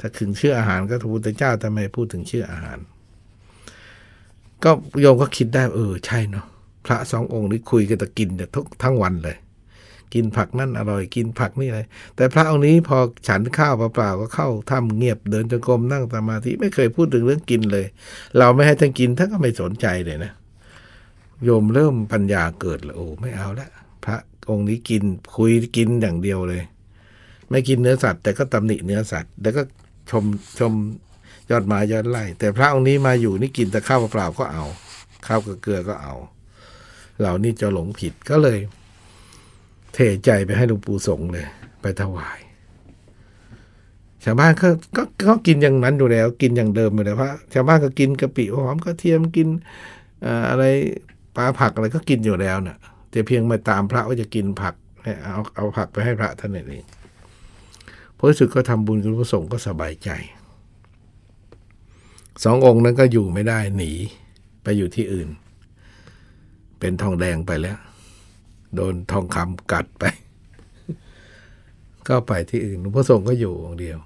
ถ้าถึงชื่ออาหารก็พระพุทธเจ้าทำไมพูดถึงชื่ออาหาร ก็โยมก็คิดได้เออใช่เนาะพระสององค์นี่คุยกันแต่กินเนี่ยทั้งวันเลยกินผักนั่นอร่อยกินผักนี่อะไร แต่พระองค์นี้พอฉันข้าวเปล่าๆก็เข้าถ้ำเงียบเดินจงกรมนั่งสมาธิ ไม่เคยพูดถึงเรื่องกินเลย เราไม่ให้ท่านกินท่านก็ไม่สนใจเลยนะโยมเริ่มปัญญาเกิดแล้วโอ้ไม่เอาละพระองค์นี้กินคุยกินอย่างเดียวเลย ไม่กินเนื้อสัตว์แต่ก็ตำหนิเนื้อสัตว์ แล้วก็ชมชมยอดมายอดไล่แต่พระองค์นี้มาอยู่นี่กินแต่ข้าวเปล่าก็เอา ข้าวกับเกลือก็เอาเหล่านี้จะหลงผิดก็เลยเทใจไปให้หลวงปู่สงเลยไปถวายชาวบ้านก็ก็ก็กินอย่างนั้นอยู่แล้วกินอย่างเดิมอยู่แล้วพระชาวบ้านก็กินกะปิหอมกระเทียมกินอะไรปลาผักอะไรก็กินอยู่แล้วเนะ่ะแต่เพียงมาตามพระว่าจะกินผักเอาเอาผักไปให้พระท่านเองพระสุดก็ทำบุญกับพระสงฆ์ก็สบายใจสององค์นั้นก็อยู่ไม่ได้หนีไปอยู่ที่อื่น เป็นทองแดงไปแล้วโดนทองคำกัดไป ก็ไปที่อื่นหลวงพ่อทรงก็อยู่องเดียว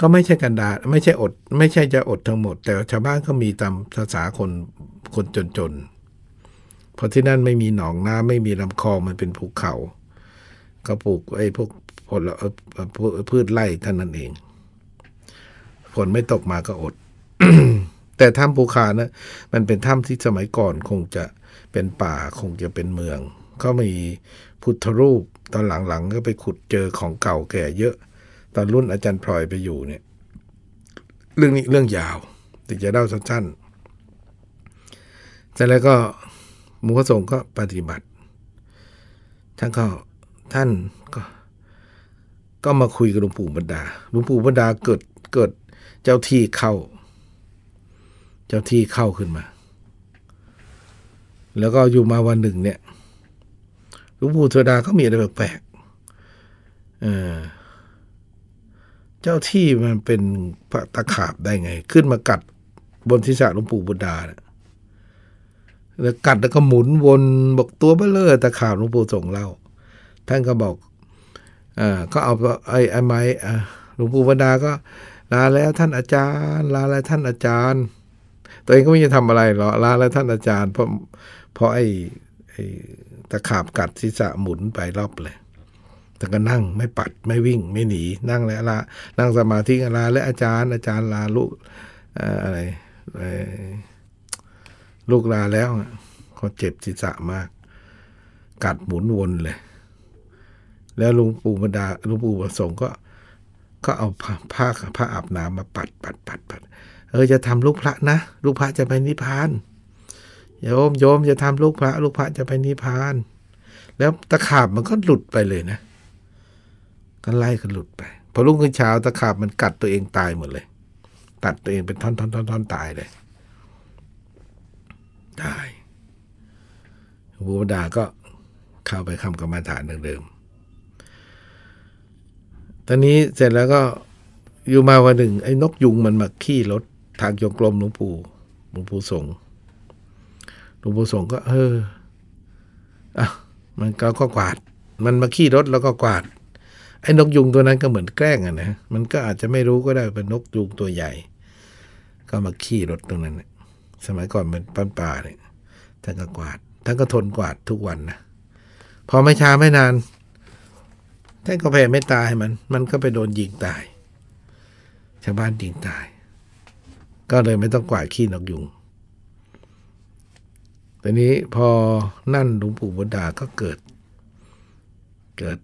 ก็ไม่ใช่กันดา ไม่ใช่อด ไม่ใช่จะอดทั้งหมด แต่ ชาวบ้านก็มีตามภาษาคนคนจนๆ เพราะที่นั่นไม่มีหนองน้ำไม่มีลำคลอง มันเป็นภูเขา ก็ปลูกไอ้พวกผลพืชไร่เท่านั้นเอง ฝนไม่ตกมาก็อด แต่ถ้ำภูคานะมันเป็นถ้ำที่สมัยก่อนคงจะเป็นป่าคงจะเป็นเมืองก็มีพุทธรูปตอนหลังๆ ก็ไปขุดเจอของเก่าแก่เยอะ ตอนรุ่นอาจารย์พลอยไปอยู่เนี่ย เรื่องนี้เรื่องยาวแต่จะเล่าสั้นๆแต่แล้วก็มุขสงก็ปฏิบัติ ท่านก็ท่านก็ ก็มาคุยกับหลวงปู่บรรดาหลวงปู่บรรดาเกิดเกิดเจ้าที่เข้า เจ้าที่เข้าขึ้นมาแล้วก็อยู่มาวันหนึ่งเนี่ยหลวงปู่เทวดาก็มีอะไรแปลกๆเจ้าที่มันเป็นพระตะขาบได้ไง ขึ้นมากัดบนศีรษะหลวงปู่บุดานะแล้วกัดแล้วก็หมุนวนบอกตัวเบลเลอตะขาบหลวงปู่ส่งเล่าท่านก็บอกอก็เอาไอ้ไอ้ไม้หลวงปู่บุดาก็ลาแล้วท่านอาจารย์ลาแล้วท่านอาจารย์ ตัวเองก็ไม่ได้ทำอะไรหรอกลาแล้วท่านอาจารย์เพราะเพราะไอ้ไอ้ตะขาบกัดศีรษะหมุนไปรอบเลย แต่ก็นั่งไม่ปัดไม่วิ่ง ไม่หนี นั่งแล้วละนั่งสมาธิลาและอาจารย์ อาจารย์ลาลูกอะไร ลูกลาแล้วเขาเจ็บศีรษะมาก กัดหมุนวนเลย แล้วลุงปู่บรรดาลุงปู่ประสงค์ก็ ก็เอาผ้าผ้าอาบน้ำมาปัดปัดปัดปัดเออ จะทำลูกพระนะลูกพระจะไปนิพพานโยมโยมจะทำลูกพระลูกพระจะไปนิพพาน แล้วตะขาบมันก็หลุดไปเลยนะก็ไล่กันหลุดไป พอรุ่งขึ้นเช้าตะขาบมันกัดตัวเองตายหมดเลย ตัดตัวเองเป็นท่อนท่อนท่อนท่อนตายเลยตายบูดาก็เข้าไปคำกรรมฐานเดิมๆตอนนี้เสร็จแล้วก็อยู่มาวันหนึ่ง ไอ้นกยุงมันมาขี้รถทางโยงกลมหลวงปู่หลวงปู่สงหลวงปู่สงก็เอออ่ะมันก็ก็กวาด มันมาขี้รถแล้วก็กวาด ไอ้นกยุงตัวนั้นก็เหมือนแกล้งอะนะ มันก็อาจจะไม่รู้ก็ได้เป็นนกยุงตัวใหญ่ ก็มาขี้รถตรงนั้นสมัยก่อนเป็นป่นป่าเนี่ย ท่านก็กวาด ท่านก็ทนกวาดทุกวันนะ พอไม่ช้าไม่นาน ท่านก็แผ่ไม่ตายมัน มันก็ไปโดนยิงตาย ชาวบ้านยิงตาย ก็เลยไม่ต้องกวาดขี้นกยุงต่นี้พอนั่นหลวงปู่บุดาก็เกิดเกิด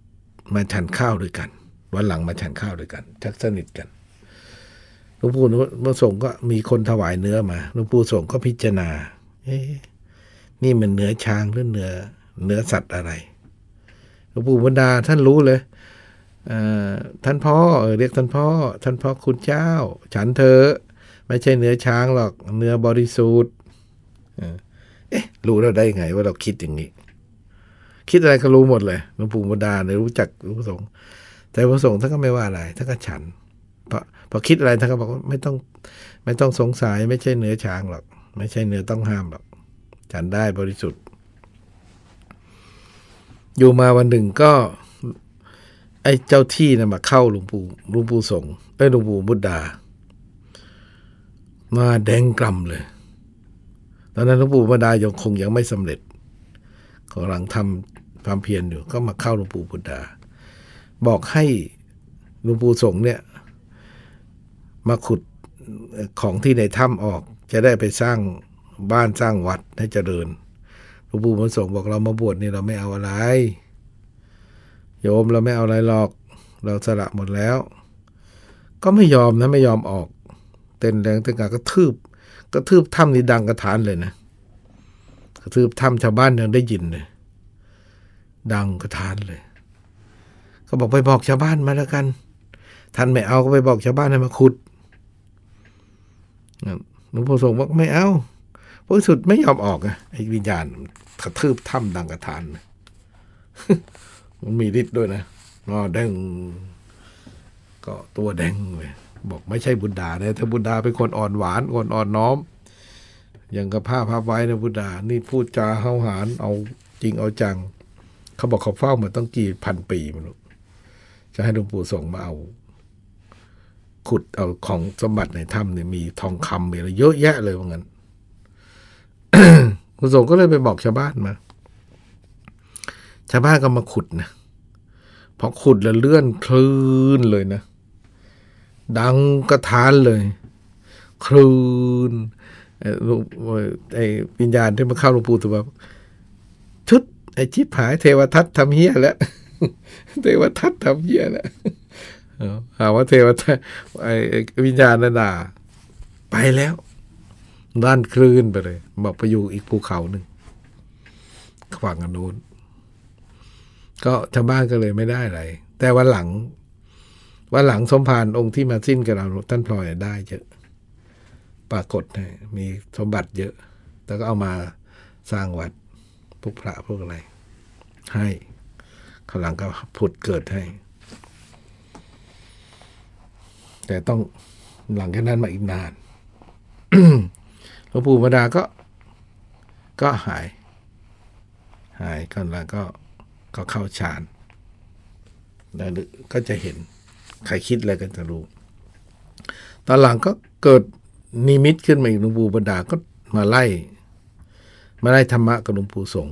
มาฉันข้าวด้วยกันวันหลังมาฉันข้าวด้วยกันชักสนิทกันหลวงปู่เมื่อส่งก็มีคนถวายเนื้อมาหลวงปู่ส่งก็พิจารณา เอ๊นี่มันเนื้อช้างหรือเนื้อเนื้อสัตว์อะไรหลวงปู่บุดาท่านรู้เลยท่านพ่อเรียกท่านพ่อท่านพ่อคุณเจ้า ฉันเธอไม่ใช่เนื้อช้างหรอก เนื้อบริสุทธิ์เอ๊ะรู้เราได้ไง ว่าเราคิดอย่างนี้ คิดอะไรก็รู้หมดเลย หลวงปู่มดาเนี่ยรู้จักรู้ประสงค์แต่พระสงฆ์ท่านก็ไม่ว่าอะไรท่านก็ฉันเพราะพอคิดอะไรท่านก็บอกว่าไม่ต้อง ไม่ต้องสงสัยไม่ใช่เนื้อช้างหรอกไม่ใช่เนื้อต้องห้ามหรอกฉันได้บริสุทธิ์ อยู่มาวันหนึ่งก็ ไอ้เจ้าที่นะ่ะมาเข้าหลวงปู่หลวงปู่สงฆ์ไหลวงปู่บุดา มาแดงกล่ำเลยตอนนั้นหลวงปู่บรดายังคงยังไม่สำเร็จกำลังทำความเพียรอยู่ก็มาเข้าหลวงปู่บุดาบอกให้หลวงปู่สงเนี่ย มาขุดของที่ในถ้าออกจะได้ไปสร้างบ้านสร้างวัดให้เจริญหลวงปู่บุญสงบอกเรามาบวชนี่เราไม่เอาอะไรโยมเราไม่เอาอะไรหรอก เราสละหมดแล้ว ก็ไม่ยอมนะไม่ยอมออก เต้นแรงเต้นกาก็ทืบระทืบถ้ำนี่ดังกระฐานเลยนะกระทืบถ้ำชาวบ้านยังได้ยินเลยดังกระฐานเลยเขาบอกไปบอกชาวบ้านมาแล้วกัน ท่านไม่เอาก็ไปบอกชาวบ้านให้มาขุดหลวงพ่อรงบอกไม่เอาพวะสุดไม่ยอมออกอะไอ้วิญญาณกระทืบถ้ำดังกระฐาน มันมีฤทธิ์ด้วยนะ๋อแดง ก็ตัวแดงเลยบอกไม่ใช่บุตดานะ ถ้าบุตดาเป็นคนอ่อนหวานคนอ่อนน้อมอย่างกับผ้าพับไว้นะบุตดา นี่พูดจาเ้าหานเอาจริงเอาจัง เขาบอกเขาเฝ้ามาต้องกี่พันปีมันจะให้หลวงปู่ส่งมาเอา ขุดเอาของสมบัติในถ้ำเนี่ยมีทองคำมีอะไรเยอะแยะเลยว่างั้นคุณส่งก็เลยไปบอกชาวบ้านมา ชาวบ้านก็มาขุดนะพอขุดแล้วเลื่อนคลื่นเลยนะดังกระทานเลย ครืนไอ้วิญญาณที่มาเข้าหลวงปู่ถือแบบชุด ไอ้ชิบหาย เทวทัตทำเฮียแล้วเทวทัตทำเฮียแล้วหาว่าเทวทัตไอ้วิญญาณนั่าไปแล้ว ด้านคลื่นไปเลยบอกไปอยู่อีกภูเขาหนึ่งฝั่งอันนู้นก็ชาวบ้านก็เลยไม่ได้อะไร แต่วันหลังว่าหลังสมภารองค์ที่มาสิ้นกับเรา ท่านพลอยได้เยอะ ปรากฏมีสมบัติเยอะ แต่ก็เอามาสร้างวัดพวกพระพวกอะไร ให้ ข้าหลังก็ผุดเกิดให้ แต่ต้องหลังแค่นั้นมาอีกนานหลวงปู่มดาก็ก็หาย หายกันแล้วก็ก็เข้าฌานแล้วก็จะเห็นใครคิดอะไรกันจะรู้ ตอนหลังก็เกิดนิมิตขึ้นมาอีกหลวงปู่บรรดาก็มาไล่ มาไล่ธรรมะกับหลวงปู่สง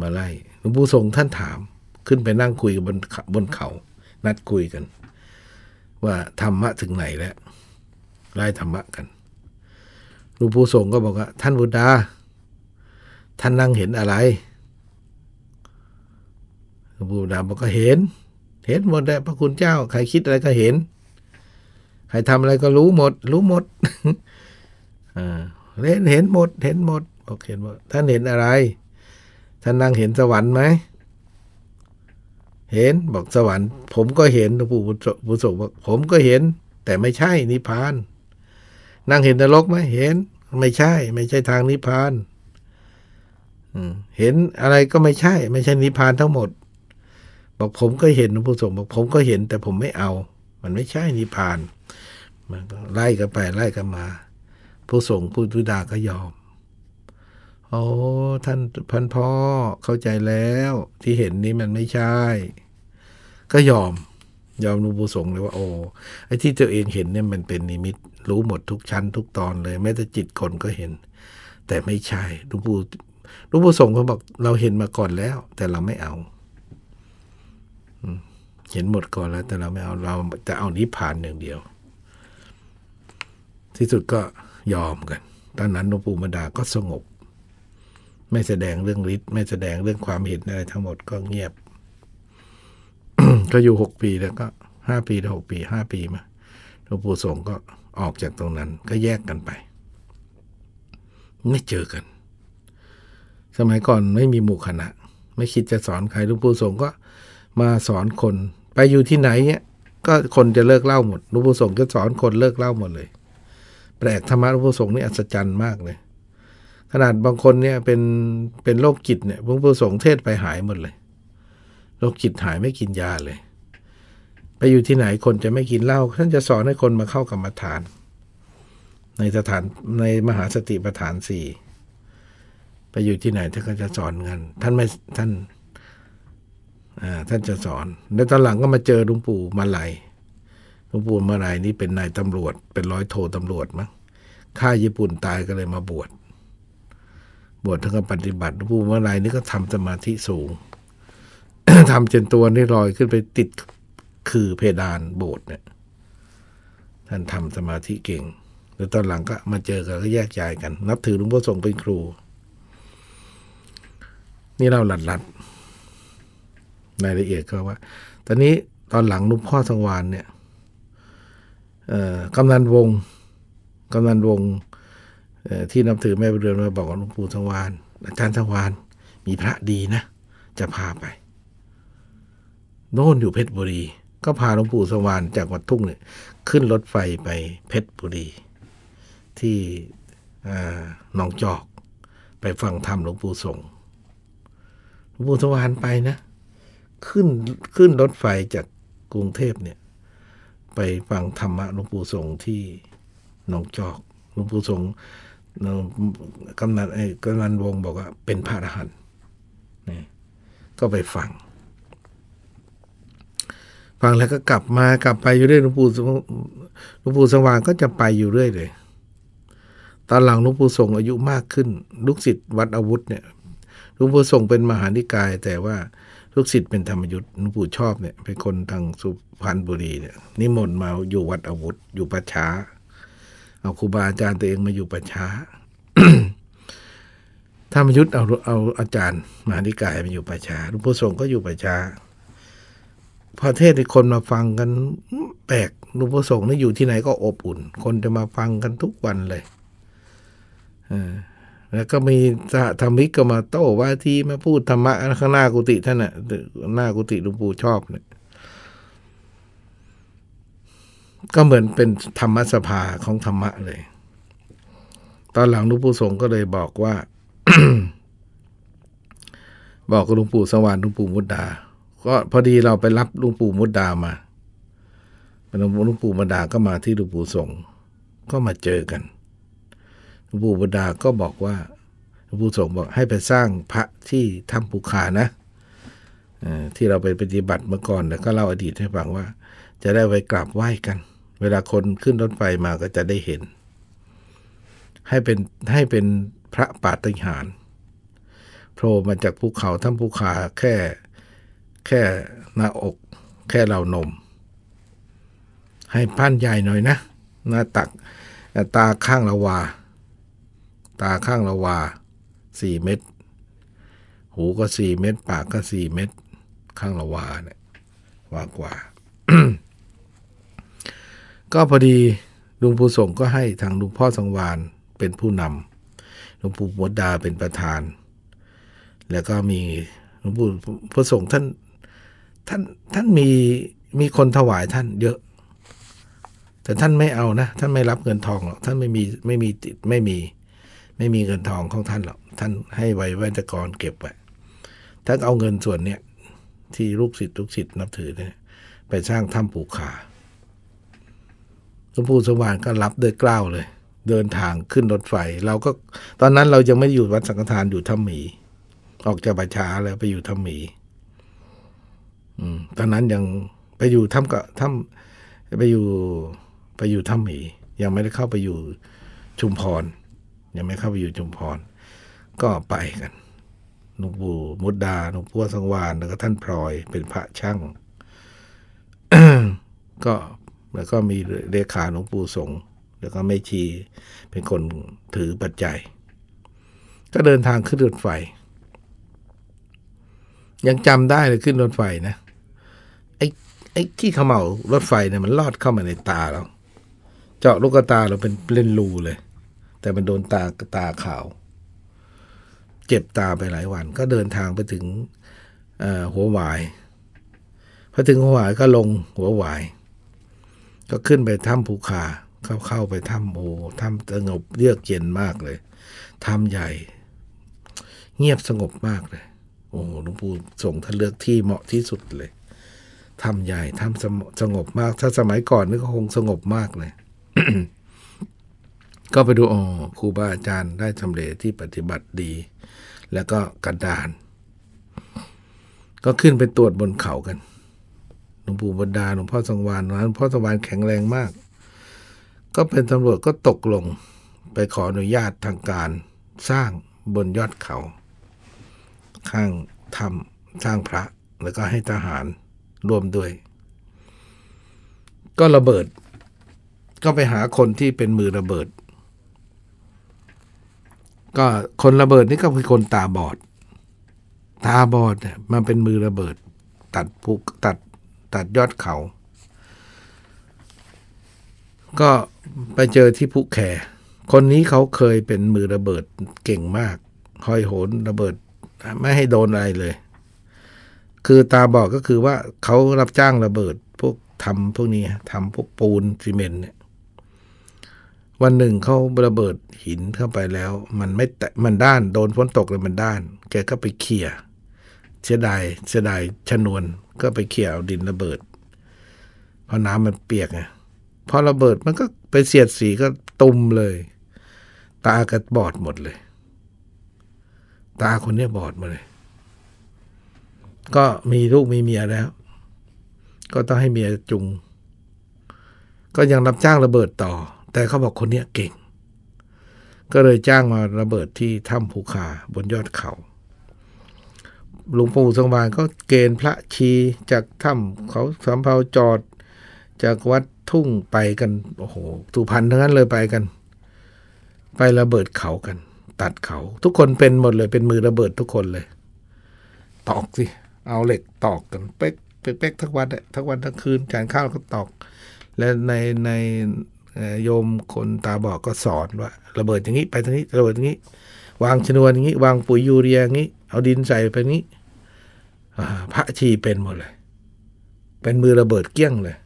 มาไล่หลวงปู่สงท่านถามขึ้นไปนั่งคุยกับบนบนเขา นัดคุยกัน ว่าธรรมะถึงไหนแล้วไล่ธรรมะกันหลวงปู่สงก็บอกว่าท่านบุตรดาท่านนั่งเห็นอะไรหลวงปู่บดาบอกก็เห็นเห็นหมดแหละพระคุณเจ้าใครคิดอะไรก็เห็น ใครทำอะไรก็รู้หมด รู้หมดเห็นเห็นหมด เห็นหมดบอกเห็นหมดท่านเห็นอะไร ท่านนั่งเห็นสวรรค์ไหมเห็นบอกสวรรค์ ผมก็เห็นหลวงปู่บุษบอกผมก็เห็น แต่ไม่ใช่ นิพพาน นั่งเห็นนรกไหมเห็น ไม่ใช่ ไม่ใช่ทางนิพพานเห็นอะไรก็ไม่ใช่ ไม่ใช่นิพพานทั้งหมดบอกผมก็เห็นหลวงปู่สงบอกผมก็เห็น แต่ผมไม่เอา มันไม่ใช่นิพพาน มันไล่กันไปไล่กันมา ผู้ส่งผู้ทุดาก็ยอม โอ้ท่านพันพ่อ เข้าใจแล้วที่เห็นนี้มันไม่ใช่ ก็ยอม ยอมหลวงปู่สงเลยว่าโอ้ไอ้ที่ตัวเองเห็นเนี่ยมันเป็นนิมิตรู้หมดทุกชั้นทุกตอนเลยแม้แต่จิตคนก็เห็น แต่ไม่ใช่หลวงปู่หลวงปู่สงเขาบอกเราเห็นมาก่อนแล้ว แต่เราไม่เอาเห็นหมดก่อนแล้ว แต่เราไม่เอาเราจะเอานิพพานหนึ่งเดียว ที่สุดก็ยอมกัน ตอนนั้นหลวงปู่มดาก็สงบ ไม่แสดงเรื่องฤทธิ์ไม่แสดงเรื่องความเห็นอะไรทั้งหมดก็เงียบก็อยู่หกปีแล้วก็ห้าปีหกปีห้าปีมาหลวงปู่สงก็ออกจากตรงนั้นก็แยกกันไปไม่เจอกัน สมัยก่อนไม่มีหมู่คณะ ไม่คิดจะสอนใครหลวงปู่สงก็มาสอนคนไปอยู่ที่ไหนเนี่ยก็คนจะเลิกเล่าหมดรูปสงฆ์ก็สอนคนเลิกเล่าหมดเลย แปลกธรรมะรูปสงฆ์นี่อัศจรรย์มากเลยขนาดบางคนเนี่ยเป็นเป็นโรคจิตเนี่ยรูพสงฆ์เทศไปหายหมดเลย โรคจิตหายไม่กินยาเลย ไปอยู่ที่ไหนคนจะไม่กินเหล้าท่านจะสอนให้คนมาเข้ากรรมฐาน ในสถานในมหาสติปัฏฐานสี่ไปอยู่ที่ไหนท่านก็จะสอนเงินท่านไม่ท่านท่านจะสอน แล้วตอนหลังก็มาเจอลุงปู่มาลยหลุงปู่มาลหยนี่เป็นนายตำรวจ เป็นร้อยโทตำรวจมั้งข้าญี่ปุ่นตายก็เลยมาบวช บวชทั้งกับปฏิบัติลุงปู่มาลหยนี่ก็ทำสมาธิสูง ทำจนตัวนี่ลอยขึ้นไปติดคือเพดานโบสถ์เนี่ย ท่านทำสมาธิเก่ง แล้วตอนหลังก็มาเจอกันก็แยกย้ายกัน นับถือลุงพ่อทรงเป็นครู นี่เราหลัดหลัดรายละเอียดก็ว่า ตอนนี้ตอนหลังลุงพ่อสังวานเนี่ยกำนันวง กำนันวงที่นับถือแม่เรือนมาบอกกับหลวงปู่สังวานอาจารย์สังวานมีพระดีนะจะพาไปโน่นอยู่เพชรบุรี ก็พาหลวงปู่สังวานจากวัดทุ่งเนี่ยขึ้นรถไฟไปเพชรบุรีที่หนองจอกไปฟังธรรมหลวงปู่สงหลวงปู่สังวานไปนะขึ้นขึ้นรถไฟจากกรุงเทพเนี่ย ไปฟังธรรมะหลวงปู่ทรงที่หนองจอกหลวงปู่ทรงกำนันไอ้กำนันวงบอกว่าเป็นพระอรหันต์นี่ก็ไปฟัง ฟังแล้วก็กลับมากลับไปอยู่เรื่อยหลวงปู่หลวงปู่สว่างก็จะไปอยู่เรื่อยเลยตอนหลังหลวงปู่ทรงอายุมากขึ้นลูกศิษย์วัดอาวุธเนี่ยหลวงปู่ทรงเป็นมหานิกายแต่ว่าลูกศิษย์เป็นธรรมยุทธ์หลวงปู่ชอบเนี่ย เป็นคนทางสุพรรณบุรีเนี่ยนิมนต์มาอยู่วัดอาวุธ อยู่ประช้าเอาครูบาอาจารย์ตัวเองมาอยู่ประช้าธรรมยุทธ์เอาเอาอาจารย์มหานิกายมาอยู่ประช้าหลวงปู่ทรงก็อยู่ประช้าพอเทศที่คนมาฟังกัน แปลกหลวงพ่ทสงฆ์นี่อยู่ที่ไหนก็อบอุ่น คนจะมาฟังกันทุกวันเลยอ่าแล้วก็มีธรรมิกก็มาโต้ว่าที่มาพูดธรรมะข้างหน้ากุฏิท่านน่ะหน้ากุฏิหลวงปู่ชอบเนี่ย ก็เหมือนเป็นธรรมสภาของธรรมะเลย ตอนหลังหลวงปู่สงก็เลยบอกว่าบอกกับหลวงปู่สว่านหลวงปู่มุดดา ก็พอดีเราไปรับหลวงปู่มุดดามาหลวงปู่มุดดาก็มาที่หลวงปู่สงก็มาเจอกันปูบดาก็บอกว่าหลวงปู่สงบอกให้ไปสร้างพระที่ถ้ำภูคานะ ที่เราไปปฏิบัติเมื่อก่อนแล้วก็เล่าอดีตให้ฟังว่าจะได้ไปกราบไหว้กัน เวลาคนขึ้นรถไฟมาก็จะได้เห็น ให้เป็นให้เป็นพระปาฏิหาริย์โผล่มาจากภูเขาถ้ำภูคาแค่แค่หน้าอก แค่เหล่านม ให้พันใหญ่หน่อยนะหน้าตักตาข้างละวาตาข้างละวาสี่เม็ด หูก็สี่เม็ด ปากก็สี่เม็ด ข้างละวาเนี่ยวากว่า ก็พอดีลุงผู้ส่งก็ให้ทางลุงพ่อสังวานเป็นผู้นำลุงปู่บดดาเป็นประธาน แล้วก็มีลุงปู่ผู้ส่งท่านท่านท่านมีมีคนถวายท่านเยอะ แต่ท่านไม่เอานะท่านไม่รับเงินทองหรอกท่านไม่มีไม่มีติดไม่มีไม่มีเงินทองของท่านหรอกท่านให้ไว้วัจกรเก็บไว้ท่านเอาเงินส่วนเนี้ยที่ลูกศิษย์ลูกศิษย์นับถือเนี่ยไปสร้างถ้ำปูขาหลวงปู่สว่างก็รับโดยกล้าวเลย เดินทางขึ้นรถไฟเราก็ ตอนนั้นเรายังไม่อยู่วัดสังฆทานอยู่ถ้ำหมี ออกจากบัญชาแล้วไปอยู่ถ้ำหมี อืม ตอนนั้นยังไปอยู่ถ้ำก็ถ้ำไปอยู่ไปอยู่ถ้ำหมียังไม่ได้เข้าไปอยู่ชุมพรยังไม่เข้าไปอยู่ชุมพร ก็ไปกันหลวงปู่มุดดาหลวงพ่อสังวานแล้วก็ท่านพลอยเป็นพระช่างก็แล้วก็มีเลขาหลวงปู่สงแล้วก็ไม่ชีเป็นคนถือปัจจัย ก็เดินทางขึ้นรถไฟ ยังจำได้เลยขึ้นรถไฟนะไอ้ไอ้ที่ขาเมารถไฟเนี่ยมันลอดเข้ามาในตาเราเจาะลูกตาเราเป็นเล่นรูเลยแต่มันโดนตาตาขาวเจ็บตาไปหลายวัน ก็เดินทางไปถึงหัวหวาย พอถึงหัวหวายก็ลงหัวหวาย ก็ขึ้นไปถ้ำภูคาเข้าเข้าไปถ้ำโอถ้ำสงบเยือกเย็นมากเลยถ้ำใหญ่ เงียบสงบมากเลยโอ้หหลวงปู่ส่งท่านเลือกที่เหมาะที่สุดเลยถ้ำใหญ่ถ้ำสงบมาก ถ้าสมัยก่อนนี่ก็คงสงบมากเลยก็ไปดูอ๋อครูบาอาจารย์ได้ทำเลที่ปฏิบัติดี แล้วก็กระดาน ก็ขึ้นไปตรวจบนเขากันหลวงปู่บรรดาหลวงพ่อสังวานนั้นหลวงพ่อสังวานแข็งแรงมาก ก็เป็นตำรวจก็ตกลงไปขออนุญาตทางการสร้างบนยอดเขา ข้างทำสร้างพระแล้วก็ให้ทหารร่วมด้วย ก็ระเบิด ก็ไปหาคนที่เป็นมือระเบิดก็คนระเบิดนี่ก็คือคนตาบอด ตาบอดเนี่ยมันเป็นมือระเบิด ตัดภูตัดตัดยอดเขา ก็ไปเจอที่ภูแคคนนี้เขาเคยเป็นมือระเบิดเก่งมาก คอยโหนระเบิดไม่ให้โดนอะไรเลย คือตาบอดก็คือว่าเขารับจ้างระเบิดพวกทำพวกนี้ทำพวกปูนซีเมนต์เนี่ยวันหนึ่งเขาระเบิดหินเข้าไปแล้ว มันไม่แตะมันด้าน โดนฝนตกเลยมันด้าน แกก็ไปเคลียเสียดายเสียดายชนวนก็ไปเขี่ยเอาดินระเบิด เพราะน้ำมันเปียกไงพอระเบิดมันก็ไปเสียดสีก็ตุ่มเลย ตากระบอดหมดเลย ตาคนนี้บอดหมดเลย ก็มีลูกมีเมียแล้ว ก็ต้องให้เมียจุง ก็ยังรับจ้างระเบิดต่อแต่เขาบอกคนเนี้ยเก่ง ก็เลยจ้างมาระเบิดที่ถ้ำภูคาบนยอดเขา หลวงปู่สงบานก็เกณฑ์พระชีจากถ้ำเขาสำเภาจอดจากวัดทุ่งไปกัน โอ้โหสุพรรณทั้งนั้นเลยไปกัน ไประเบิดเขากัน ตัดเขา ทุกคนเป็นหมดเลย เป็นมือระเบิดทุกคนเลย ตอกสิ เอาเหล็กตอกกัน เป๊กเป๊กทั้งวันทั้งวันทั้งคืนจานข้าวก็ตอก และในในโยมคนตาบอกก็สอนว่า ระเบิดอย่างนี้ ไปทางนี้ ระเบิดอย่างนี้ วางชนวนอย่างนี้ วางปุ๋ยยูเรียอย่างนี้ เอาดินใส่ไปนี้พระชีเป็นหมดเลย เป็นมือระเบิดเกี้ยงเลย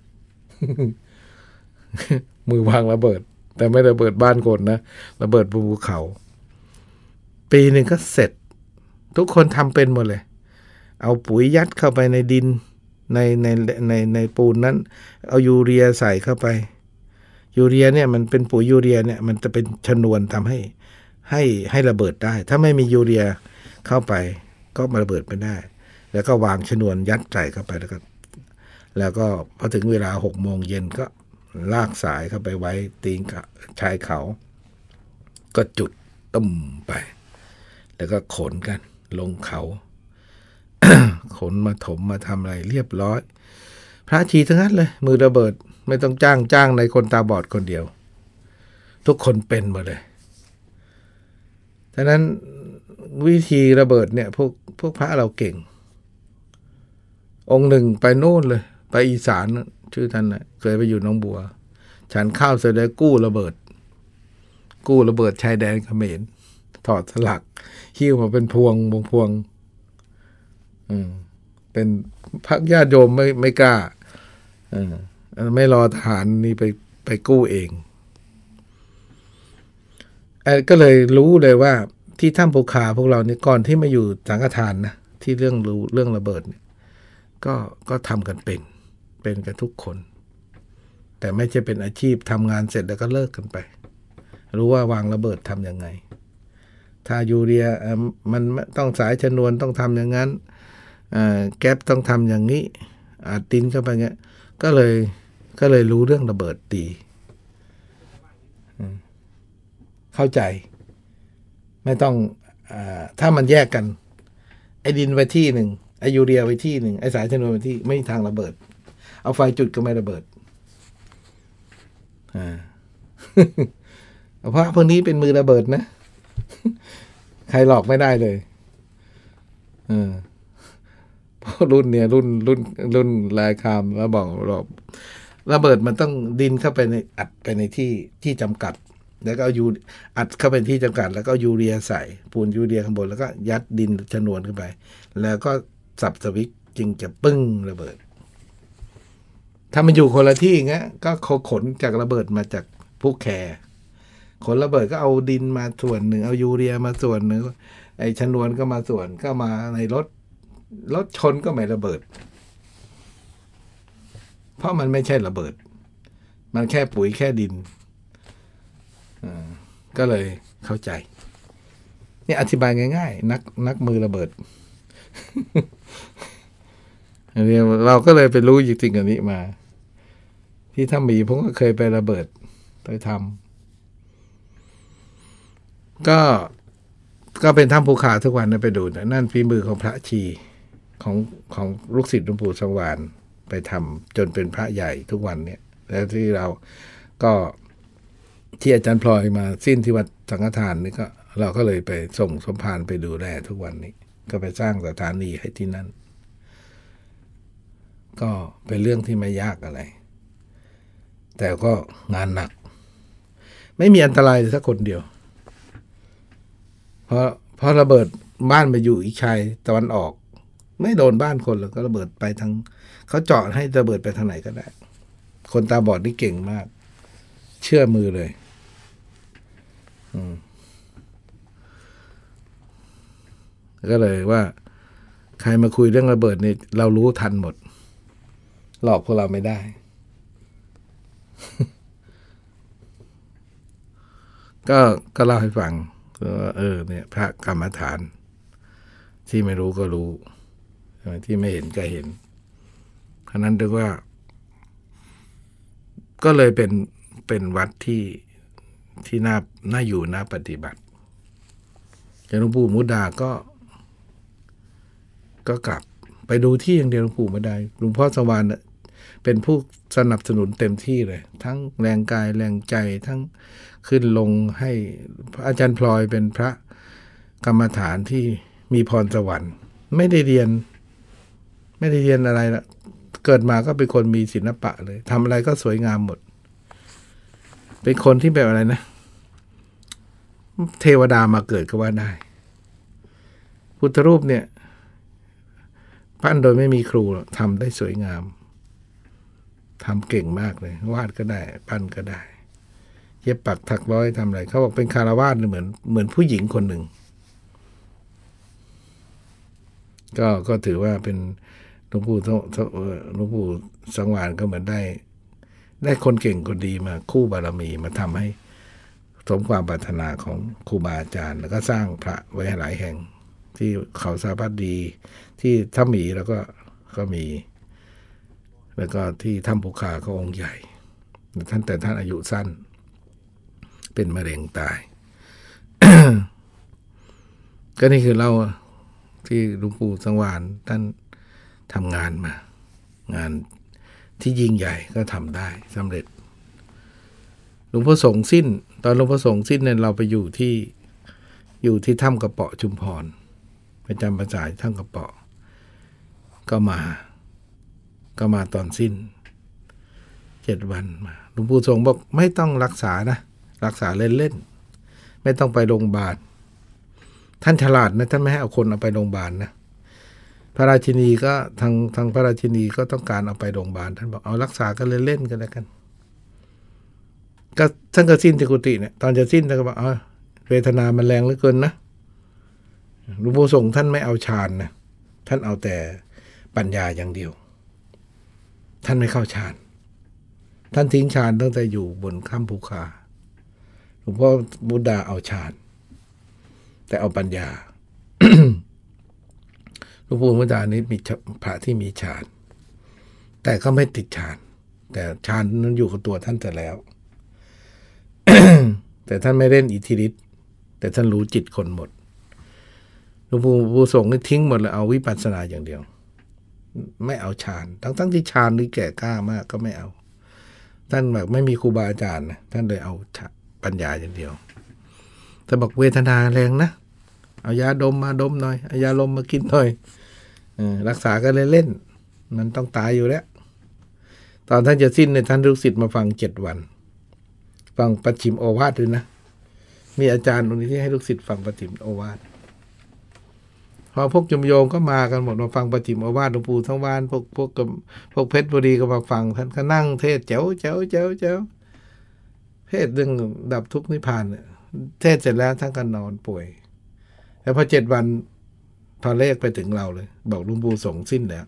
มือวางระเบิด แต่ไม่ระเบิดบ้านคนนะ ระเบิดภูเขา ปีหนึ่งก็เสร็จ ทุกคนทำเป็นหมดเลย เอาปุ๋ยยัดเข้าไปในดิน ในในในในปูนนั้น เอายูเรียใส่เข้าไปยูเรียเนี่ยมันเป็นปุ๋ยยูเรียเนี่ย มันจะเป็นชนวนทำให้ ให้ให้ระเบิดได้ ถ้าไม่มียูเรียเข้าไป ก็มาระเบิดไม่ได้ แล้วก็วางชนวนยัดใส่เข้าไปแล้วก็ แล้วก็พอถึงเวลาหกโมงเย็นก็ลากสายเข้าไปไว้ ตีนชายเขา ก็จุดต้มไป แล้วก็ขนกัน ลงเขา ขนมาถมมาทำอะไร เรียบร้อย พระชีทั้งนั้นเลย มือระเบิดไม่ต้องจ้างจ้างในคนตาบอดคนเดียว ทุกคนเป็นหมดเลยฉะนั้นวิธีระเบิดเนี่ย พวกพวกพระเราเก่ง องค์หนึ่งไปโน่นเลย ไปอีสาน ชื่อท่านนะเคยไปอยู่น้องบัว ฉันข้าวเสร็จแล้วกู้ระเบิด กู้ระเบิดชายแดนเขมร ถอดสลักหิ้วมาเป็นพวงวงพวงอืมเป็นพักญาติโยมไม่ไม่กล้า อืมไม่รอทหารนี่ไปไปกู้เอง ก็เลยรู้เลยว่าที่ถ้ำภูคาพวกเรานี่ ก่อนที่มาอยู่ สังฆทานนะ ที่เรื่องรู้เรื่องระเบิดเนี่ยก็ก็ทำกันเป็นเป็นกันทุกคน แต่ไม่ใช่เป็นอาชีพทำงานเสร็จแล้วก็เลิกกันไป รู้ว่าวางระเบิดทำยังไง ถ้ายูเรียมันต้องสายชนวนต้องทำอย่างนั้นแก๊ปต้องทำอย่างนี้อาตินเข้าไปเงี้ยก็เลยก็เลยรู้เรื่องระเบิดดีเข้าใจ ไม่ต้องอถ้ามันแยกกัน ไอ้ดินไปที่หนึ่งไอ้ยูเรียไปที่หนึ่งไอ้สายชนวนไปที่ไม่มีทางระเบิด เอาไฟจุดก็ไม่ระเบิดอ่าเพราะพวกนี้เป็นมือระเบิดนะ ใครหลอกไม่ได้เลยเออพราะรุ่นเนี่ย รุ่นรุ่น รุ่นลายคามแล้วบอกหลอกระเบิดมันต้องดินเข้าไปในอัดไปในที่ที่จำกัด แล้วก็เอายูอัดเข้าไปที่จำกัดแล้วก็ยูเรียใส่ปูนยูเรียข้างบนแล้วก็ ยัดดินชนวนขึ้นไป แล้วก็สับสวิตจึงจะปึ้งระเบิด ถ้ามันอยู่คนละที่เงี้ยก็เขาขนจากระเบิดมาจากผู้แคร์ขนระเบิดก็เอาดินมาส่วนหนึ่ง เอายูเรียมาส่วนหนึ่งไอ้ชนวนก็มาส่วนก็มาในรถ รถชนก็ไม่ระเบิดเพราะมันไม่ใช่ระเบิด มันแค่ปุ๋ยแค่ดินก็เลยเข้าใจนี่อธิบายง่ายๆ นักนักมือระเบิดอันนี้เราก็เลยไปรู้จริงๆอันนี้มา ที่ถ้ามีผมก็เคยไประเบิด ไปทำก็ก็เป็นถ้ำภูเขาทุกวันนะไปดูนะนั่นฝีมือของพระชีของของลูกศิษย์หลวงปู่สว่านไปทำจนเป็นพระใหญ่ทุกวันเนี่ย แล้วที่เราก็ที่อาจารย์พลอยมา สิ้นที่วัดสังฆทานนี่ก็ เราก็เลยไปส่งสมภารไปดูแลทุกวันนี้ ก็ไปสร้างสถานีให้ที่นั่น ก็เป็นเรื่องที่ไม่ยากอะไร แต่ก็งานหนัก ไม่มีอันตรายสักคนเดียว เพราะเพราะระเบิดบ้านไปอยู่อีกชายตะวันออก ไม่โดนบ้านคนแล้ว ก็ระเบิดไปทางเขาเจาะให้ระเบิดไปทางไหนก็ได้ คนตาบอดนี่เก่งมาก เชื่อมือเลย ก็เลยว่า ใครมาคุยเรื่องระเบิดนี่เรารู้ทันหมด หลอกพวกเราไม่ได้ ก็ก็เล่าให้ฟังว่าเออ เนี่ย พระกรรมฐาน ที่ไม่รู้ก็รู้ ที่ไม่เห็นก็เห็นเพราะนั้นถึงว่าก็เลยเป็นเป็นวัดที่ที่น่าน่าอยู่น่าปฏิบัติหลวงปู่มุดาก็ ก็กลับไปดูที่อย่างเดียวหลวงปู่ไม่ได้หลวงพ่อสวรรค์เป็นผู้สนับสนุนเต็มที่เลย ทั้งแรงกายแรงใจทั้งขึ้นลงให้อาจารย์พลอยเป็นพระกรรมฐานที่มีพรสวรรค์ ไม่ได้เรียน ไม่ได้เรียนอะไรละเกิดมาก็เป็นคนมีศิลปะเลย ทำอะไรก็สวยงามหมด เป็นคนที่แบบอะไรนะ เทวดามาเกิดก็ว่าได้ พุทธรูปเนี่ยปั้นโดยไม่มีครูทำได้สวยงาม ทำเก่งมากเลย วาดก็ได้ปั้นก็ได้เย็บปักถักร้อยทำอะไร เขาบอกเป็นคาราวาสเหมือนเหมือนผู้หญิงคนหนึ่งก็ก็ถือว่าเป็นหลวงปู่หลวงปู่สังวานก็เหมือนได้ ได้คนเก่งคนดีมา คู่บารมีมาทำให้ สมความปรารถนาของครูบาอาจารย์ แล้วก็สร้างพระไว้หลายแห่ง ที่เขาสาพัดดี ที่ถ้ามีแล้วก็ก็มีแล้วก็ที่ถ้ำภูคาก็องค์ใหญ่ท่านแต่ท่านอายุสั้น เป็นมะเร็งตาย ก็นี่คือเล่าที่หลวงปู่สังวานท่านทำงานมา งานที่ยิ่งใหญ่ก็ทำได้สำเร็จ หลวงพ่อสงสิ้น ตอนหลวงพ่อสงสิ้นเนี่ยเราไปอยู่ที่อยู่ที่ถ้ำกระเปาะชุมพรไปจำประจายถ้ำกระเปาะก็มาก็มาตอนสิ้นเจ็ดวันมาหลวงพ่อสงบอกไม่ต้องรักษานะรักษาเล่นๆไม่ต้องไปโรงพยาบาลท่านฉลาดนะท่านไม่ให้เอาคนเอาไปโรงพยาบาลนะพระราชินีก็ทางทางพระราชินีก็ต้องการเอาไปโรงพยาบาลท่านบอกเอารักษากันเล่นๆกันแล้วกันก็ท่านก็สิ้นจกุติเนี่ยตอนจะสิ้นท่านก็บอกเออเวทนามันแรงเหลือเกิน นะหลวงปู่ส่งท่านไม่เอาฌานนะท่านเอาแต่ปัญญาอย่างเดียว ท่านไม่เข้าฌานท่านทิ้งฌานตั้งแต่อยู่บนข้ามภูคาหลวงพ่อบุดาเอาฌานแต่เอาปัญญาหลวงปู่มุตานี้มีพระที่มีฌานแต่ก็ไม่ติดฌาน แต่ฌานนั้นอยู่กับตัวท่านแต่แล้วแต่ท่านไม่เล่นอิทธิฤทธิ์แต่ท่านรู้จิตคนหมดหลวงปู่ปู่ส่งนี่ทิ้งหมดแล้วเอาวิปัสสนาอย่างเดียว ไม่เอาฌานทั้งทั้งที่ฌานนี่แก่กล้ามากก็ไม่เอา ท่านแบบไม่มีครูบาอาจารย์นะท่านเลยเอาปัญญาอย่างเดียวแต่บอกเวทนาแรงนะเอายาดมมาดมหน่อยเอายาลมมากินหน่อยรักษาก็เล่นๆมันต้องตายอยู่แล้ว ตอนท่านจะสิ้นในท่านลูกศิษย์มาฟังเจ็ดวัน ฟังปัจฉิมโอวาทด้วยนะ มีอาจารย์ตรงนี้ที่ให้ลูกศิษย์ฟังประชิมโอวาท พอพวกจุมโยมก็มากันหมดมาฟังปฏิมโอวาทหลวงปู่ทั้งวานพวกพวกกับพวกเพชรบุรีก็มาฟังท่านก็นั่งเทศเจ้าเจ้าเจ้าเจ้าเทศดึงดับทุกข์นิพพานเทศเสร็จแล้วท่านก็นนอนป่วย แล้วพอเจ็ดวันพระเลขไปถึงเราเลย บอกลุงปู่สงสิ้นแล้ว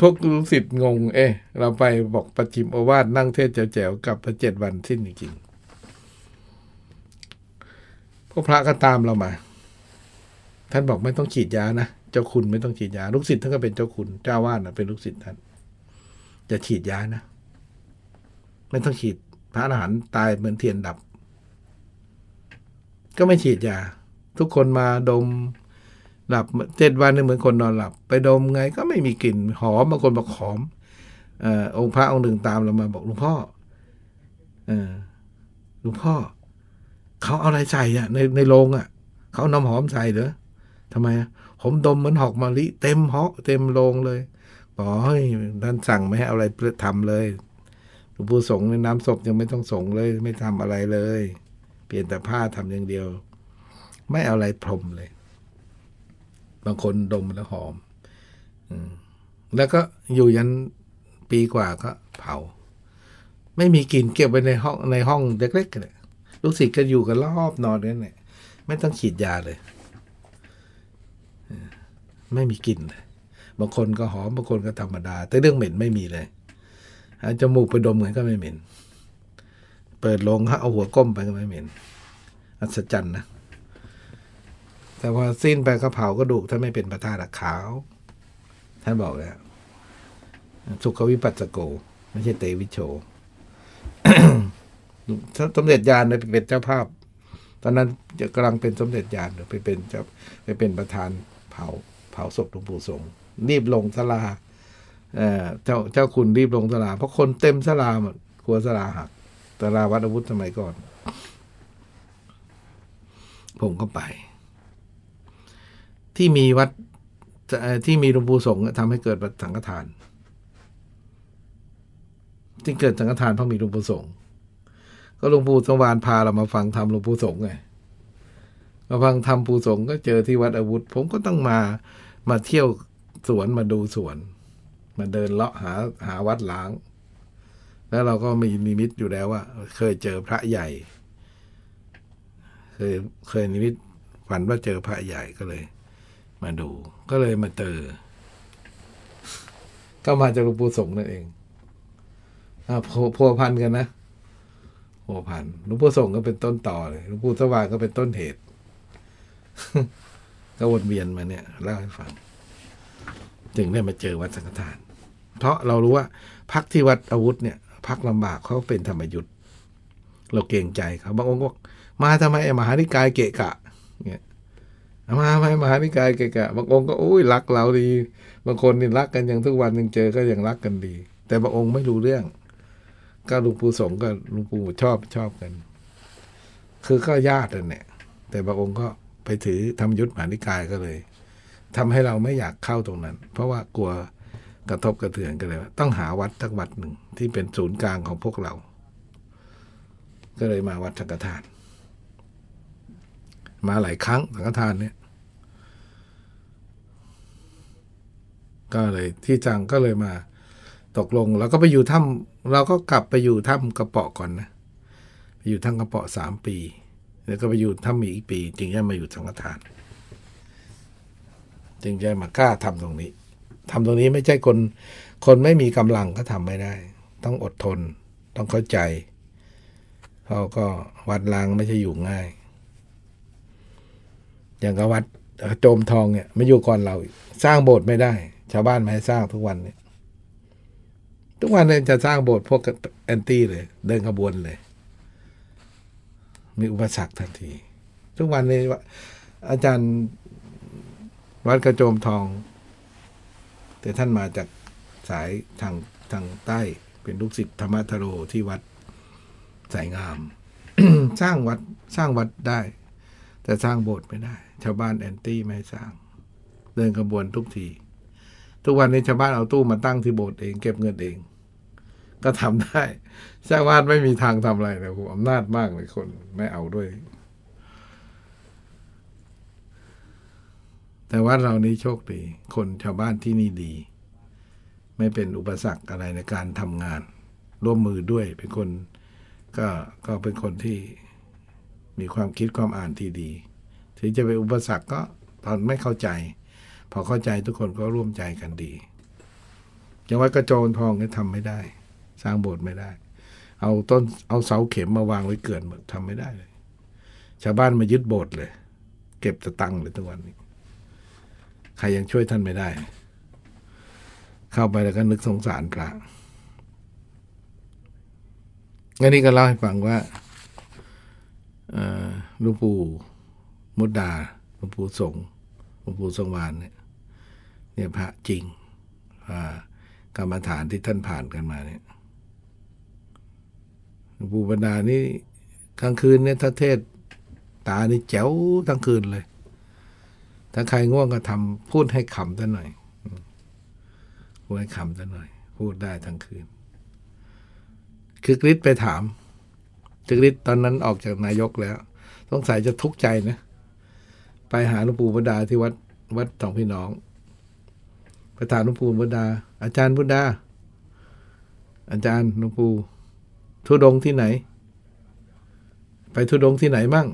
พวกลูกศิษย์งง เอ๊ะเราไปบอกประชิมอวาทนั่งเทศแจ๋วกับพระเจ็ดวันสิ้นจริงๆพวกพระก็ตามเรามา ท่านบอกไม่ต้องฉีดยานะ เจ้าคุณไม่ต้องฉีดยาลูกศิษย์ท่านก็เป็นเจ้าคุณเจ้าวาดนะเป็นลูกศิษย์ท่านจะฉีดยานะ ไม่ต้องฉีดพระอรหันต์ตายเหมือนเทียนดับ ก็ไม่ฉีดยาทุกคนมาดมหลับเจ็ดวันเหมือนคนนอนหลับ ไปดมไงก็ไม่มีกลิ่น หอมบางคนบอกหอมอองค์พระองค์หนึ่งตามเรามา บอกหลวงพ่อหลวงพ่อเขาเอาอะไรใส่อ่ะ ในในโรงอ่ะเขาน้ำหอมใส่ เหรอทำไมผมดมเหมือนหอกมะลิ เต็มหอกเต็มโรงเลย บอกเฮ้ยท่านสั่งไม่ให้อาอะไรทำเลยหลวงปู่สงในน้ำศพยังไม่ต้องสงเลย ไม่ทำอะไรเลย เปลี่ยนแต่ผ้าทำอย่างเดียวไม่เอาอะไรพรมเลย บางคนดมแล้วหอมแล้วก็อยู่ยันปีกว่าก็เผา ไม่มีกลิ่นเก็บไว้ในห้อง ในห้องเล็กๆเลยลูกศิษย์ก็อยู่กันรอบนอนนันเนี่ยไม่ต้องฉีดยาเลย ไม่มีกลิ่นเลยบางคนก็หอมบางคนก็ธรรมดา แต่เรื่องเหม็นไม่มีเลยจมูกไปดมเือนก็ไม่เหม็น เปิดลงฮะเอาหัวก้มไปก็ไม่เหม็น อัศจรรย์นะแต่พอสิ้นไปก็เผากระดูกท่านไม่เป็นพระธาตุขาว ท่านบอกแล้วสุขวิปัสสโกไม่ใช่เตวิโชสมเด็จยานไปเป็นเจ้าภาพ ตอนนั้นจะกำลังเป็นสมเด็จยานไปเป็นเจ้าไปเป็นประธานเผาเผาศพหลวงปู่สงรีบลงสลาเจ้าเจ้าคุณรีบลงสลา เพราะคนเต็มสลาหมดครัวสลาหักสลาวัดอาวุธสมัยก่อน ผมก็ไปที่มีวัดที่มีหลวงปู่สงฆ์ทำให้เกิดสังฆทานที่เกิดสังฆทานเพราะมีหลวงปู่สงฆ์ก็หลวงปู่สวานพาเรามาฟังธรรมหลวงปู่สงฆ์ไงมาฟังธรรมปู่สงฆ์ก็เจอที่วัดอาวุธ ผมก็ต้องมามาเที่ยวสวนมาดูสวน มาเดินเลาะหา หาวัดหลาง แล้วเราก็มีนิมิตอยู่แล้วว่าเคยเจอพระใหญ่ เคยเคยนิมิตฝันว่าเจอพระใหญ่ก็เลยมาดูก็เลยมาเจอก็มาจากหลวงปู่สงนั่นเองอ่าพัวพันกันนะพัวพันหลวงปู่สงก็เป็นต้นต่อเลยหลวงปู่สว่างก็เป็นต้นเหตุ ก็วนเวียนมาเนี่ยเล่าให้ฟังจึงได้มาเจอวัดสังฆทาน เพราะเรารู้ว่า พักที่วัดอาวุธเนี่ย พักลำบากเขาเป็นธรรมยุทธ์เราเกรงใจเขาบางองค์ก็มาทำไมมหานิกายเกะกะเนี่ยมาไปมหานิกายเกะกะบางองค์ก็อุ้ยรักเราดีบางคนนี่รักกันอย่างทุกวันยังเจอก็ยังรักกันดี แต่บางองค์ไม่รู้เรื่องก็ลุงปู่สงก็ลุงปู่ชอบชอบกัน คือก็ญาตินั่นแแต่บางองค์ก็ไปถือทำยุทธมหานิกายก็เลย ทำให้เราไม่อยากเข้าตรงนั้น เพราะว่ากลัวกระทบกระเทือนกันเลยต้องหาวัดสักวัดหนึ่งที่เป็นศูนย์กลางของพวกเรา ก็เลยมาวัดสังฆทาน มาหลายครั้งสังฆทานเนี่ยก็เลยที่จังก็เลยมาตกลง แล้วก็ไปอยู่ถ้ำเราก็กลับไปอยู่ถ้ำกระเปาะก่อนนะไปอยู่ถ้ำกระเปาะสามปีแล้วก็ไปอยู่ถ้ำอีกปีจึงจะมาอยู่สังฆทานจึงจะมากล้าทำตรงนี้ ทำตรงนี้ไม่ใช่คนคนไม่มีกำลังก็ทำไม่ได้ ต้องอดทนต้องเข้าใจเราก็วัดลางไม่ใช่อยู่ง่ายอย่างกวัดโจมทองเนี่ยไม่อยู่ก่อนเราสร้างโบสถ์ไม่ได้ชาวบ้านมาให้สร้าง ทุกวันเนี่ยทุกวันเนี่ยจะสร้างโบสถ์พวกแอนตี้เลย เดินขบวนเลย มีอุปสรรคทันที ทุกวันนี้อาจารย์วัดกระโจมทอง แต่ท่านมาจากสายทางทางใต้เป็นลูกศิษย์ธรรมทโรที่วัดสายงามสร้างวัดสร้างวัดได้ แต่สร้างโบสถ์ไม่ได้ ชาวบ้านแอนตี้ไม่สร้าง เดินกระบวนทุกทีทุกวันนี้ชาวบ้านเอาตู้มาตั้งที่โบสถ์เองเก็บเงินเอง ก็ทำได้ชาวบ้านไม่มีทางทำอะไรเลยผมอำนาจมากเลยคนไม่เอาด้วย แต่ว่าเรานี้โชคดี คนชาวบ้านที่นี่ดี ไม่เป็นอุปสรรคอะไรในการทำงาน ร่วมมือด้วยเป็นคนก็ก็เป็นคนที่มีความคิดความอ่านที่ดีถึงจะเป็นอุปสรรคก็ตอนไม่เข้าใจพอเข้าใจทุกคนก็ร่วมใจกันดีอย่างวัดกระโจนทองเนี่ยทำไม่ได้ สร้างโบสถ์ไม่ได้ เอาต้นเอาเสาเข็มมาวางไว้เกินทำไม่ได้เลย ชาวบ้านมายึดโบสถ์เลย เก็บตะตังเลยทุกวันนี้ ใครยังช่วยท่านไม่ได้ เข้าไปแล้วก็นึกสงสารพระงันนี้ก็เล่าให้ฟังว่าหลวงปู่มุดดาหลวงปู่สงหลวงปู่สงวานเนี่ยเนี่ยพระจริงกรรมฐานที่ท่านผ่านกันมา เนี่ยปูบรรดานี้กลางคืนเนี่ยถ้าเทศตานี่แจ๋วทั้งคืนเลย ถ้าใครง่วงก็ทำพูดให้ขำซะหน่อยพูดให้ขำซะหน่อย พูดได้ทั้งคืนคือกริชไปถามคือกริชตอนนั้นออกจากนายกแล้วสงสัยจะทุกข์ใจนะไปหาหลวงปู่บรรดาที่วัดวัดสองพี่น้องไปถามหลวงปู่บุดาอาจารย์บุดาอาจารย์หลวงปู่ทุดงที่ไหน ไปทุดงที่ไหนมั่ง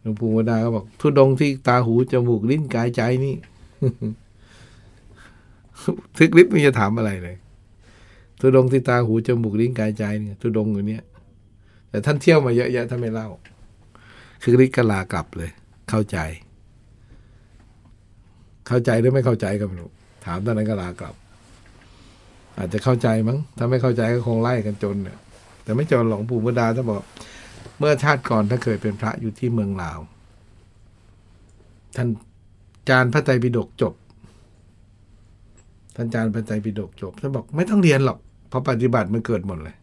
หลวงปู่บุดาก็บอกทุดงที่ตาหูจมูกลิ้นกายใจนี่ทึกลิบไม่จะถามอะไรเลยทุดงที่ตาหูจมูกลิ้นกายใจเนี่ยทุดงอยู่เนี้ย แต่ท่านเที่ยวมาเยอะแยะท่านไม่เล่า คือลิกลากลับเลย เข้าใจเข้าใจหรือไม่เข้าใจก็ไม่รู้ถามตอนนั้นก็ลากลับอาจจะเข้าใจมั้งถ้าไม่เข้าใจก็คงไล่กันจนเนี่ยแต่ไม่จนหลวงปู่มุดาท่านบอก เมื่อชาติก่อนท่านเคยเป็นพระอยู่ที่เมืองลาว ท่านจารย์พระไตรปิฎกจบ ท่านจารย์พระไตรปิฎกจบท่านบอกไม่ต้องเรียนหรอกเพราะปฏิบัติมันเกิดหมดเลย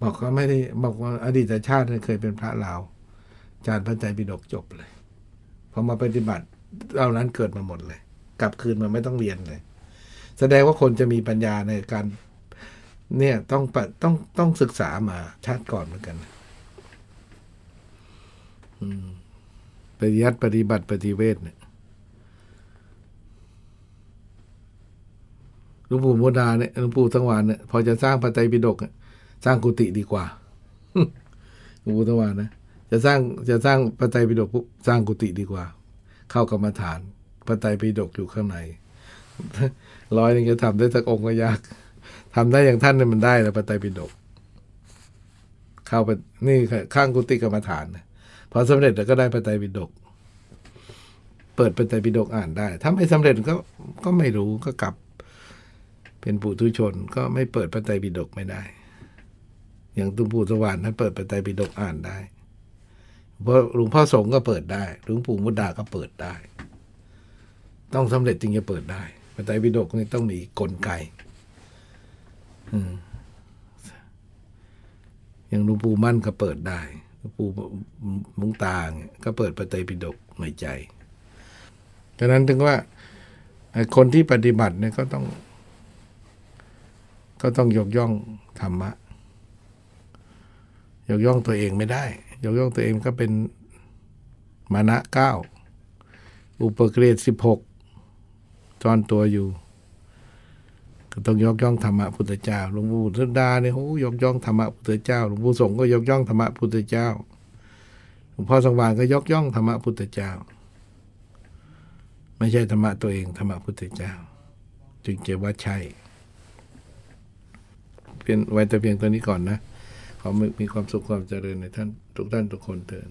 บอกก็ไม่ได้ บอกว่า อดีตชาติเคยเป็นพระลาว จารย์พระไตรปิฎกจบเลยพอมาปฏิบัติเหล่านั้นเกิดมาหมดเลย กลับคืนมาไม่ต้องเรียนเลยแสดงว่าคนจะมีปัญญาในการเนี่ยต้องต้องต้องศึกษามา ชาติก่อนเหมือนกันปฏิยัติปฏิบัติปฏิเวทเนี่ยหลวงปู่โมดาเนี่ยหลวงปู่สังวานเนี่ยพอจะสร้างพระไตรปิฎกสร้างกุฏิดีกว่าหลวงปู่สังวานนะจะสร้างจะสร้างพระไตรปิฎกสร้างกุฏิดีกว่าเข้ากรรมฐานพระไตรปิฎกอยู่ข้างใน ร้อยนึงจะทำได้สักองค์ก็ยากทำได้อย่างท่านเนี่ยมันได้แล้วพระไตรปิฎกเข้าไป นี่ข้างกุฏิกรรมฐานพอสำเร็จแล้วก็ได้พระไตรปิฎกเปิดพระไตรปิฎกอ่านได้ถ้าไม่สำเร็จก็ ก็ไม่รู้ ก็กลับ เป็นปุถุชน ก็ไม่เปิดพระไตรปิฎกไม่ได้ อย่างตุ้มปู่สว่านท่านเปิดพระไตรปิฎกอ่านได้เพราะหลวงพ่อสงฆ์ก็เปิดได้หลวงปู่มุดาก็เปิดได้ ต้องสำเร็จจริงจะเปิดได้ปัจจัยวิดกนี่ต้องมีกลไกออย่างหลวงปู่มั่นก็เปิดได้หลวงปู่มุงตางก็เปิดปฏิไตรปิฎกในใจดังนั้นถึงว่าคนที่ปฏิบัติเนี่ยก็ต้อง ก็ต้องยกย่องธรรมะ ยกย่องตัวเองไม่ได้ยกย่องตัวเองก็เป็น มานะเก้าอุปเกรดสิบหกจอนตัวอยู่ ก็ต้องยกย่องธรรมะพุทธเจ้าหลวงปู่ทดาเนี่ยโอ้ยกย่องธรรมะพุทธเจ้าหลวงปู่สงก็ยกย่องธรรมะพุทธเจ้าหลวงพ่อสังวานก็ยกย่องธรรมะพุทธเจ้า ไม่ใช่ธรรมะตัวเองธรรมะพุทธเจ้า จึงเจว่าใช่เป็นไว้แต่เพียงตัวนี้ก่อนนะขอมีความสุข ความ เจริญ ใน ท่าน ทุก ท่าน ทุก คนเถิด